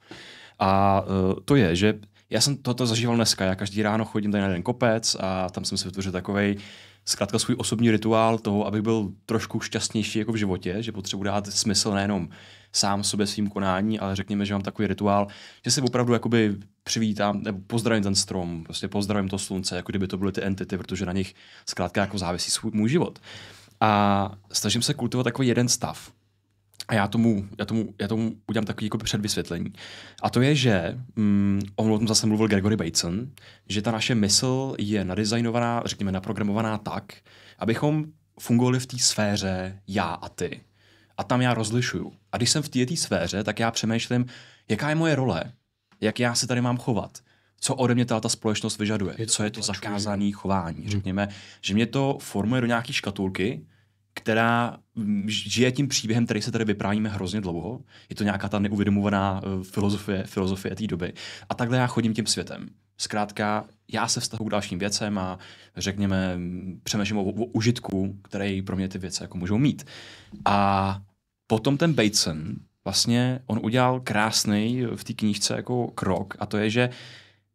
A uh, to je, že já jsem toto zažíval dneska. Já každý ráno chodím tady na jeden kopec a tam jsem si vytvořil takový zkrátka svůj osobní rituál toho, abych byl trošku šťastnější jako v životě, že potřebuji dát smysl nejenom sám sobě svým konání, ale řekněme, že mám takový rituál, že si opravdu jakoby přivítám nebo pozdravím ten strom, prostě pozdravím to slunce, jako kdyby to byly ty entity, protože na nich zkrátka jako závisí svůj můj život. A snažím se kultivovat takový jeden stav. A já tomu, já tomu, já tomu udělám takový jako předvysvětlení. A to je, že mm, o tom zase mluvil Gregory Bateson, že ta naše mysl je nadizajnovaná, řekněme, naprogramovaná tak, abychom fungovali v té sféře já a ty. A tam já rozlišuju. A když jsem v té sféře, tak já přemýšlím, jaká je moje role, jak já se tady mám chovat, co ode mě ta společnost vyžaduje, je co je to zakázané chování. Mhm. Řekněme, že mě to formuje do nějaké škatulky, která mm, žije tím příběhem, který se tady vyprávíme hrozně dlouho. Je to nějaká ta neuvědomovaná e, filozofie, filozofie té doby. A takhle já chodím tím světem. Zkrátka, já se vztahu k dalším věcem a řekněme, přemýšlím o, o užitku, který pro mě ty věci jako můžou mít. A potom ten Bateson, vlastně on udělal krásný v té knížce jako krok a to je, že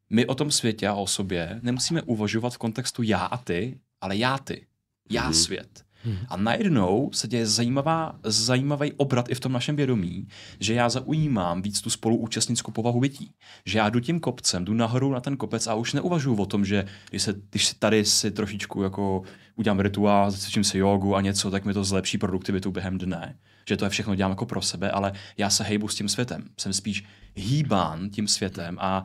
my o tom světě a o sobě nemusíme uvažovat v kontextu já a ty, ale já ty. Já mm-hmm. svět. Hmm. A najednou se děje zajímavá, zajímavý obrat i v tom našem vědomí, že já zaujímám víc tu spoluúčastnickou povahu bytí. Že já jdu tím kopcem, jdu nahoru na ten kopec a už neuvažuji o tom, že když, se, když si tady si trošičku jako udělám rituál, začím si jogu a něco, tak mi to zlepší produktivitu během dne. Že to je všechno dělám jako pro sebe, ale já se hejbu s tím světem. Jsem spíš hýbán tím světem a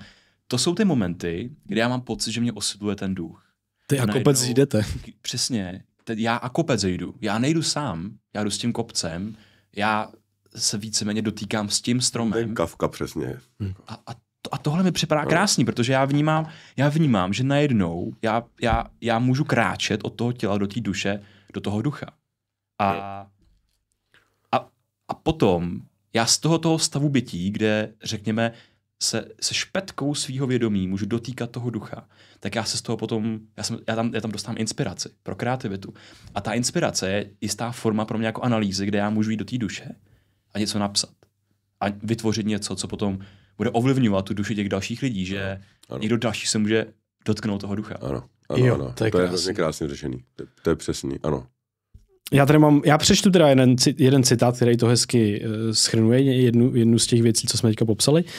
to jsou ty momenty, kdy já mám pocit, že mě osidluje ten duch. Ty a kopec jdete. Přesně teď já a kopec jdu. Já nejdu sám, já jdu s tím kopcem, já se víceméně dotýkám s tím stromem. Ten kafka přesně. Hm. A, a, to, a tohle mi připadá no. krásný, protože já vnímám, já vnímám, že najednou já, já, já můžu kráčet od toho těla do té duše, do toho ducha. A, a, a potom já z toho toho stavu bytí, kde řekněme, se, se špetkou svého vědomí můžu dotýkat toho ducha, tak já se z toho potom, já, jsem, já, tam, já tam dostám inspiraci pro kreativitu. A ta inspirace je jistá forma pro mě jako analýzy, kde já můžu jít do té duše a něco napsat. A vytvořit něco, co potom bude ovlivňovat tu duši těch dalších lidí, že ano. někdo další se může dotknout toho ducha. Ano, ano, jo, ano. To je, to krásný. je hrozně krásně řešený. To, to je přesný, ano. Já tady mám, já přečtu teda jeden, jeden citát, který to hezky uh, eh, schrnuje, jednu, jednu z těch věcí, co jsme teďka popsali. Uh,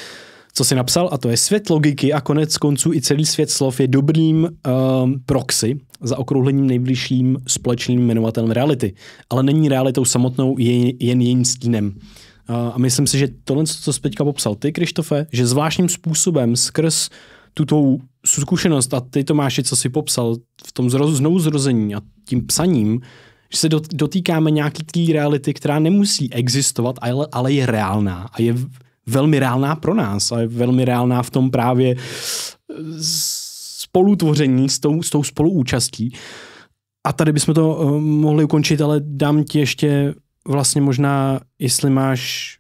co si napsal, a to je svět logiky a konec konců i celý svět slov je dobrým um, proxy za okrouhlením nejbližším společným jmenovatelem reality. Ale není realitou samotnou, je jen jejím stínem. Uh, a myslím si, že tohle, co jsi teďka popsal ty, Krištofe, že zvláštním způsobem skrz tuto zkušenost a ty, Tomáši, co si popsal v tom zroz, zrození a tím psaním, že se dotýkáme nějaký té reality, která nemusí existovat, ale, ale je reálná a je velmi reálná pro nás a je velmi reálná v tom právě eh, spolutvoření s tou, s tou spoluúčastí. A tady bychom to eh, mohli ukončit, ale dám ti ještě vlastně možná, jestli máš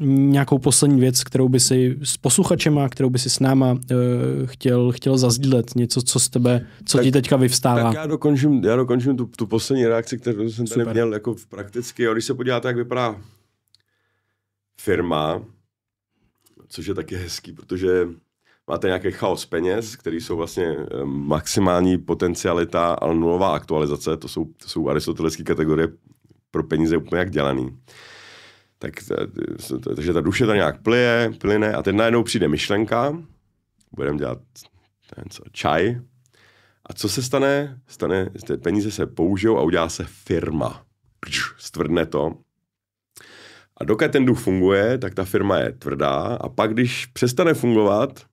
nějakou poslední věc, kterou by si s posluchačema, kterou by si s náma e, chtěl, chtěl zazdílet, něco, co z tebe, co tak, ti teďka vyvstává. Tak já dokončím, já dokončím tu, tu poslední reakci, kterou jsem tady měl jako v prakticky. Jo, když se podíváte, jak vypadá firma, což je taky hezký, protože máte nějaký chaos peněz, který jsou vlastně eh, maximální potencialita, ale nulová aktualizace, to jsou, to jsou aristotelické kategorie pro peníze úplně jak dělaný. Tak, eh, takže ta duše tam nějak plije, plyne a teď najednou přijde myšlenka, budeme dělat ten co, čaj, a co se stane? stane? Ty peníze se použijou a udělá se firma. Stvrdne to a dokud ten duch funguje, tak ta firma je tvrdá a pak, když přestane fungovat,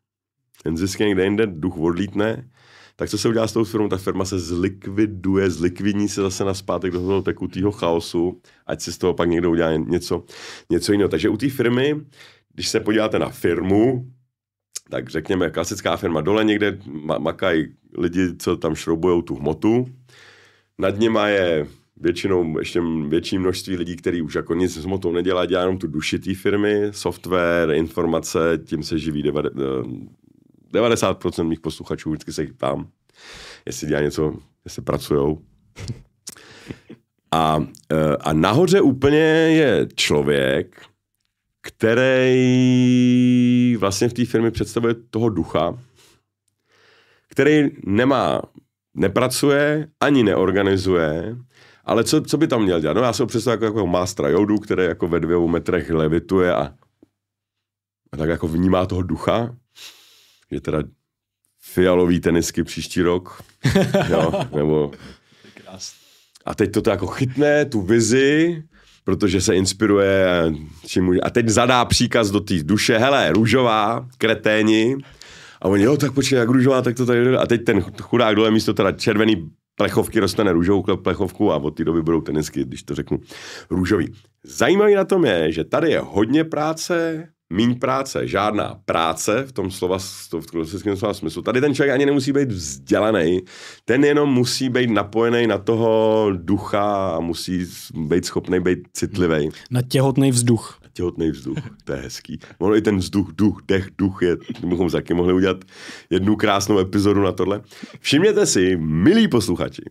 ten zisk je někde jinde, duch odlítne, tak co se udělá s tou firmou? Ta firma se zlikviduje, zlikvidní se zase na zpátek do toho tekutého chaosu, ať si z toho pak někdo udělá něco, něco jiného. Takže u té firmy, když se podíváte na firmu, tak řekněme klasická firma dole někde, makají lidi, co tam šroubují tu hmotu, nad nimi je většinou ještě větší množství lidí, kteří už jako nic s motou nedělá, dělá jenom tu duši té firmy, software, informace, tím se živí 90% eh, mých posluchačů, vždycky se jich ptám, jestli dělá něco, jestli pracují. A, eh, a nahoře úplně je člověk, který vlastně v té firmě představuje toho ducha, který nemá, nepracuje, ani neorganizuje, ale co, co by tam měl dělat? No já jsem představil jako, jako mástra jodu, který jako ve dvou metrech levituje a, a tak jako vnímá toho ducha, že teda fialový tenisky příští rok, jo, nebo... A teď to jako chytne, tu vizi, protože se inspiruje čím A teď zadá příkaz do té duše, hele, růžová, kreténi. A oni, jo, tak počkej, jak růžová, tak to tady... A teď ten chudák dole místo teda červený plechovky dostane růžovou plechovku a od té doby budou tenisky, když to řeknu, růžový. Zajímavý na tom je, že tady je hodně práce, míň práce, žádná práce v tom slova, v klasickém slova smyslu. Tady ten člověk ani nemusí být vzdělaný, ten jenom musí být napojený na toho ducha a musí být schopný být citlivý. Na těhotný vzduch těhotný vzduch, to je hezký. Ono i ten vzduch, duch, dech, duch je, bychom taky mohli udělat jednu krásnou epizodu na tohle. Všimněte si, milí posluchači,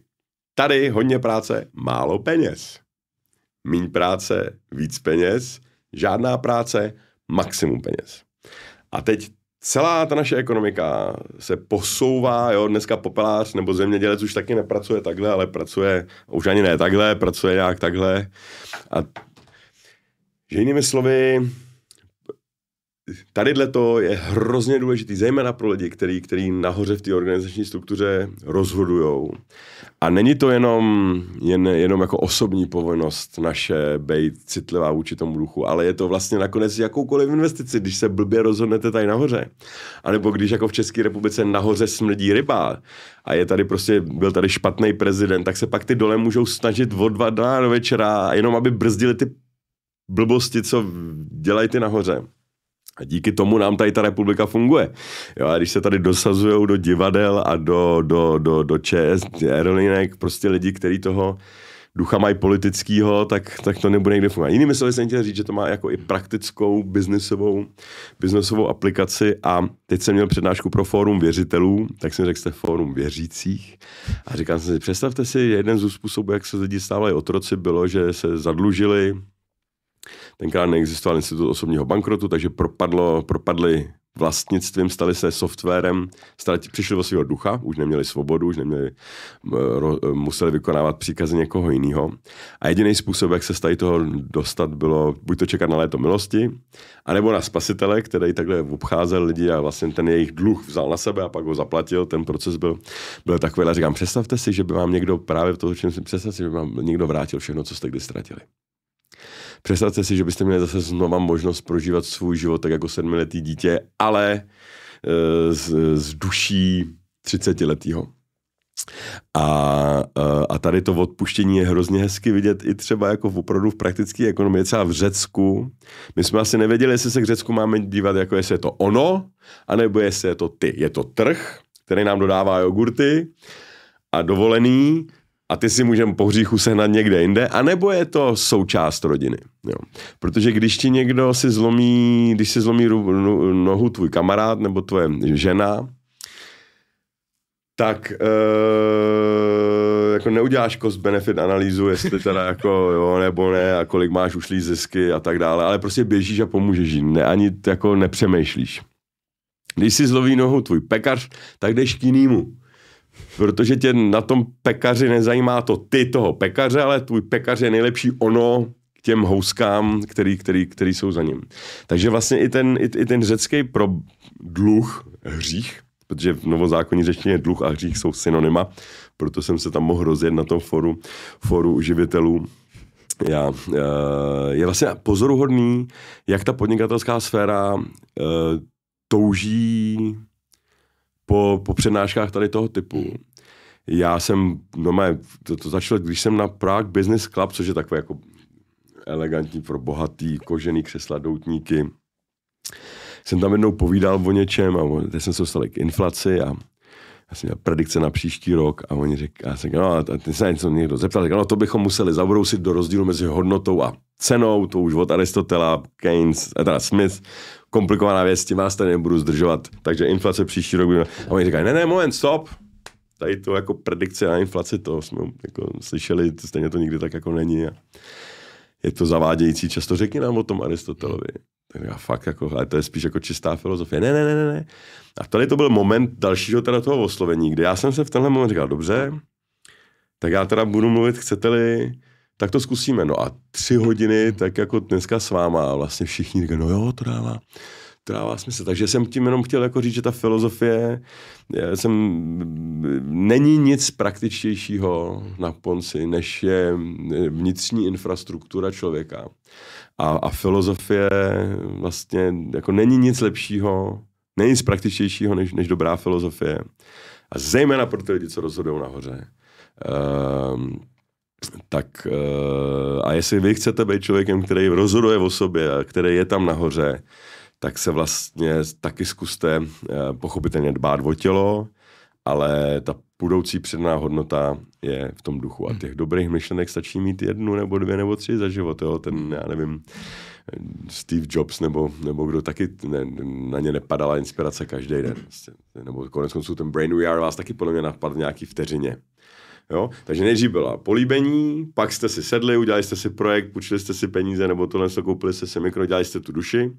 tady hodně práce, málo peněz. Míň práce, víc peněz, žádná práce, maximum peněz. A teď celá ta naše ekonomika se posouvá, jo, dneska popelář nebo zemědělec už taky nepracuje takhle, ale pracuje, už ani ne takhle, pracuje nějak takhle a že jinými slovy, tady to je hrozně důležitý, zejména pro lidi, který, který nahoře v té organizační struktuře rozhodují. A není to jenom, jen, jenom jako osobní povinnost naše být citlivá vůči tomu duchu, ale je to vlastně nakonec jakoukoliv investici, když se blbě rozhodnete tady nahoře. A nebo když jako v České republice nahoře smrdí ryba a je tady prostě, byl tady špatný prezident, tak se pak ty dole můžou snažit od dva do večera, jenom aby brzdili ty blbosti, co dělají ty nahoře. A díky tomu nám tady ta republika funguje. Jo, a když se tady dosazují do divadel a do, do, do, do ČS, aerolinek, prostě lidi, kteří toho ducha mají politickýho, tak, tak to nebude někde fungovat. Jinými slovy jsem chtěl říct, že to má jako i praktickou biznesovou, biznesovou aplikaci a teď jsem měl přednášku pro fórum věřitelů, tak jsem řekl, jste fórum věřících a říkám, jsem si, představte si, jeden z způsobů, jak se lidi stávali otroci, bylo, že se zadlužili, Tenkrát neexistoval institut osobního bankrotu, takže propadlo, propadly vlastnictvím, stali se softwarem, stali, přišli do svého ducha, už neměli svobodu, už neměli, eh, ro, eh, museli vykonávat příkazy někoho jiného. A jediný způsob, jak se z tady toho dostat, bylo buď to čekat na léto milosti, anebo na spasitele, který takhle obcházel lidi a vlastně ten jejich dluh vzal na sebe a pak ho zaplatil. Ten proces byl, byl takový. A říkám, představte si, že by vám někdo právě v toho, čem jsem si, že by vám někdo vrátil všechno, co jste kdy ztratili. Představte si, že byste měli zase znova možnost prožívat svůj život tak jako sedmiletý dítě, ale eh, z, z duší třicetiletýho. A, eh, a tady to odpuštění je hrozně hezky vidět i třeba jako v opravdu v praktické ekonomii, třeba v Řecku. My jsme asi nevěděli, jestli se k Řecku máme dívat, jako jestli je to ono, anebo jestli je to ty. Je to trh, který nám dodává jogurty a dovolený, a ty si můžeme po hříchu sehnat někde jinde, anebo je to součást rodiny. Jo. Protože když ti někdo si zlomí, když si zlomí ru, nohu tvůj kamarád nebo tvoje žena, tak e, jako neuděláš cost benefit analýzu, jestli teda jako jo nebo ne a kolik máš ušlý zisky a tak dále, ale prostě běžíš a pomůžeš jim, ne, ani jako nepřemýšlíš. Když si zloví nohu tvůj pekař, tak jdeš k jinému protože tě na tom pekaři nezajímá to ty toho pekaře, ale tvůj pekař je nejlepší ono k těm houskám, který, který, který jsou za ním. Takže vlastně i ten, i, i ten řecký pro dluh, hřích, protože v novozákonní řečtině dluh a hřích jsou synonyma, proto jsem se tam mohl rozjet na tom foru, foru uživitelů. Já, eh, je vlastně pozoruhodný, jak ta podnikatelská sféra eh, touží po, po přednáškách tady toho typu, já jsem, no mé, to, to začalo, když jsem na Prague Business Club, což je takové jako elegantní pro bohatý, kožený křesla, doutníky, jsem tam jednou povídal o něčem a teď jsem se dostal k inflaci a já jsem měl predikce na příští rok a oni řekli, já jsem říkal, no a ty se něco někdo zeptal, říkal, no to bychom museli zabrousit do rozdílu mezi hodnotou a cenou, to už od Aristotela, Keynes, a eh, teda Smith, komplikovaná věc, s tím vás tady nebudu zdržovat. Takže inflace příští rok bude... A oni říkají, ne, ne, moment, stop, tady to jako predikce na inflaci, to jsme jako slyšeli, stejně to nikdy tak jako není. A je to zavádějící, často řekni nám o tom Aristotelovi. Tak já fakt jako, ale to je spíš jako čistá filozofie. Ne, ne, ne, ne, ne. A tady to byl moment dalšího teda toho oslovení, kde já jsem se v tenhle moment říkal, dobře, tak já teda budu mluvit, chcete-li, tak to zkusíme. No a tři hodiny, mhm. tak jako dneska s váma, vlastně všichni říkají, no jo, to dává, to dává smysl. Takže jsem tím jenom chtěl jako říct, že ta filozofie eh, jsem, není nic praktičtějšího na ponci, než je eh, vnitřní infrastruktura člověka. A, a filozofie vlastně jako není nic lepšího, není nic praktičtějšího, než, než dobrá filozofie. A zejména pro ty lidi, co rozhodují nahoře. Uh, tak eh, a jestli vy chcete být člověkem, který rozhoduje o sobě a který je tam nahoře, tak se vlastně taky zkuste eh, pochopitelně dbát o tělo, ale ta budoucí předná hodnota je v tom duchu. A hmm. těch dobrých myšlenek stačí mít jednu nebo dvě nebo tři za život. Jo? Ten, já nevím, eh, Steve Jobs nebo, nebo kdo taky ne, na ně nepadala inspirace každý den. Prostě, nebo konec konců ten Brain VR vás taky podle mě napadl nějaký vteřině. Jo? Takže nejdřív byla políbení, pak jste si sedli, udělali jste si projekt, půjčili jste si peníze nebo tohle, co koupili jste si mikro, dělali jste tu duši.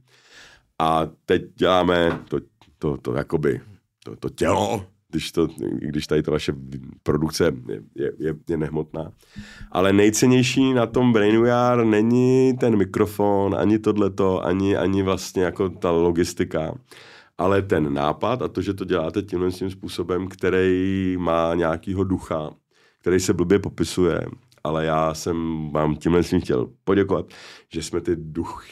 A teď děláme to, to, to jakoby, to, to tělo, když, to, když tady ta vaše produkce je, je, je nehmotná. Ale nejcennější na tom VR není ten mikrofon, ani tohleto, ani, ani vlastně jako ta logistika, ale ten nápad a to, že to děláte tímhle tím způsobem, který má nějakýho ducha, který se blbě popisuje, ale já jsem vám tímhle svým chtěl poděkovat, že jsme ty duchy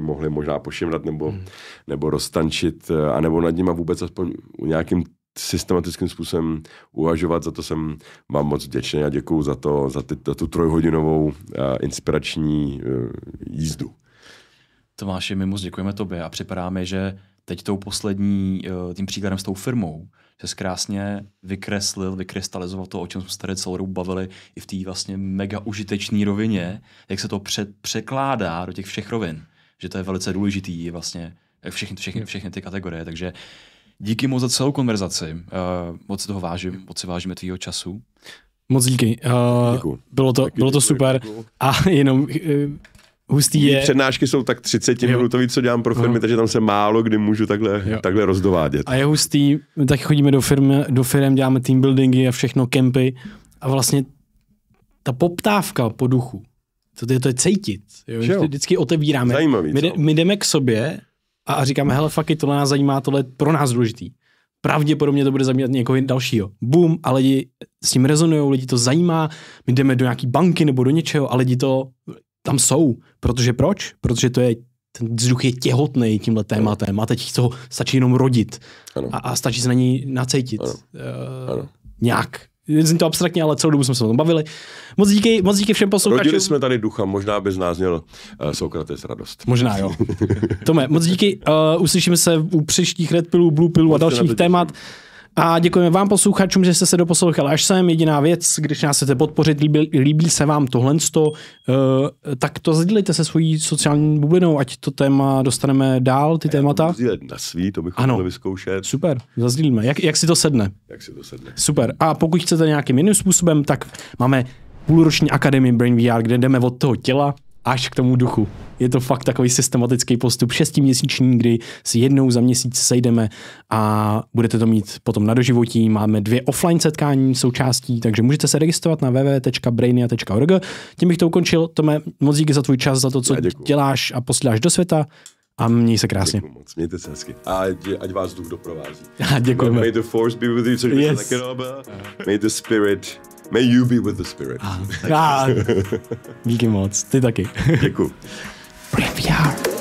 mohli možná pošimrat nebo, hmm. nebo roztančit, eh, anebo nad nima vůbec aspoň nějakým systematickým způsobem uvažovat. Za to jsem vám moc vděčný a děkuji za, to, za, ty, za tu trojhodinovou uh, inspirační uh, jízdu. Tomáši, my moc děkujeme tobě a připadá mi, že Teď tou poslední, eh, tím příkladem s tou firmou, že jsi krásně vykreslil, vykrystalizoval to, o čem jsme se tady celou dobu bavili, i v té vlastně mega užitečné rovině, jak se to před, překládá do těch všech rovin. Že to je velice důležitý vlastně eh, všechny, všechny, všechny ty kategorie. Takže díky moc za celou konverzaci. Uh, moc si toho vážím, moc si vážíme tvýho času. Moc díky. Uh, bylo to, bylo to super. A jenom Hustý je... přednášky jsou tak 30 minutový, co dělám pro firmy, jo. takže tam se málo kdy můžu takhle, takhle rozdovádět. A je hustý, my taky chodíme do firm, do firm děláme team buildingy a všechno, kempy a vlastně ta poptávka po duchu, to je to je cítit. Jo? jo. Vždycky otevíráme. Zajímavý, my, my jdeme k sobě a, a říkáme, hele, faky, tohle nás zajímá, tohle je pro nás důležitý. Pravděpodobně to bude zajímat někoho dalšího. Boom. a lidi s tím rezonují, lidi to zajímá, my jdeme do nějaký banky nebo do něčeho a lidi to tam jsou. Protože proč? Protože to je ten vzduch je těhotný tímhle tématem a teď ho, stačí jenom rodit ano. A, a stačí se na něj nacejtit. Ano. Eh, ano. Nějak. Zní to abstraktně, ale celou dobu jsme se o tom bavili. Moc díky, moc díky všem posluchačům. Rodili jsme tady ducha, možná by z nás měl uh, eh, Sokrates radost. Možná jo. Tome, moc díky, uh, uslyšíme se u příštích Red Pillů, Blue Pillů a dalších témat. Těžší. A děkujeme vám posluchačům, že jste se doposlouchali až sem. Jediná věc, když nás chcete podpořit, líbí, líbí se vám tohle, uh, tak to sdílejte se svojí sociální bublinou, ať to téma dostaneme dál, ty témata. na svý, to bychom ano. mohli vyzkoušet. Super, zazdílíme. Jak, jak si to sedne? Jak si to sedne. Super. A pokud chcete nějakým jiným způsobem, tak máme půlroční akademii Brain VR, kde jdeme od toho těla až k tomu duchu. Je to fakt takový systematický postup, šestiměsíční, kdy si jednou za měsíc sejdeme a budete to mít potom na doživotí. Máme dvě offline setkání součástí, takže můžete se registrovat na www.brainia.org. Tím bych to ukončil. Tome, moc díky za tvůj čas, za to, co děláš a posíláš do světa. A měj se krásně. Děkuji moc, mějte se hezky. A ať, ať vás duch doprovází. A děkujeme. May the force be with you, což yes. taky May the spirit May you be with the spirit. Ah, ah, díky moc, ty taky. Děkuji.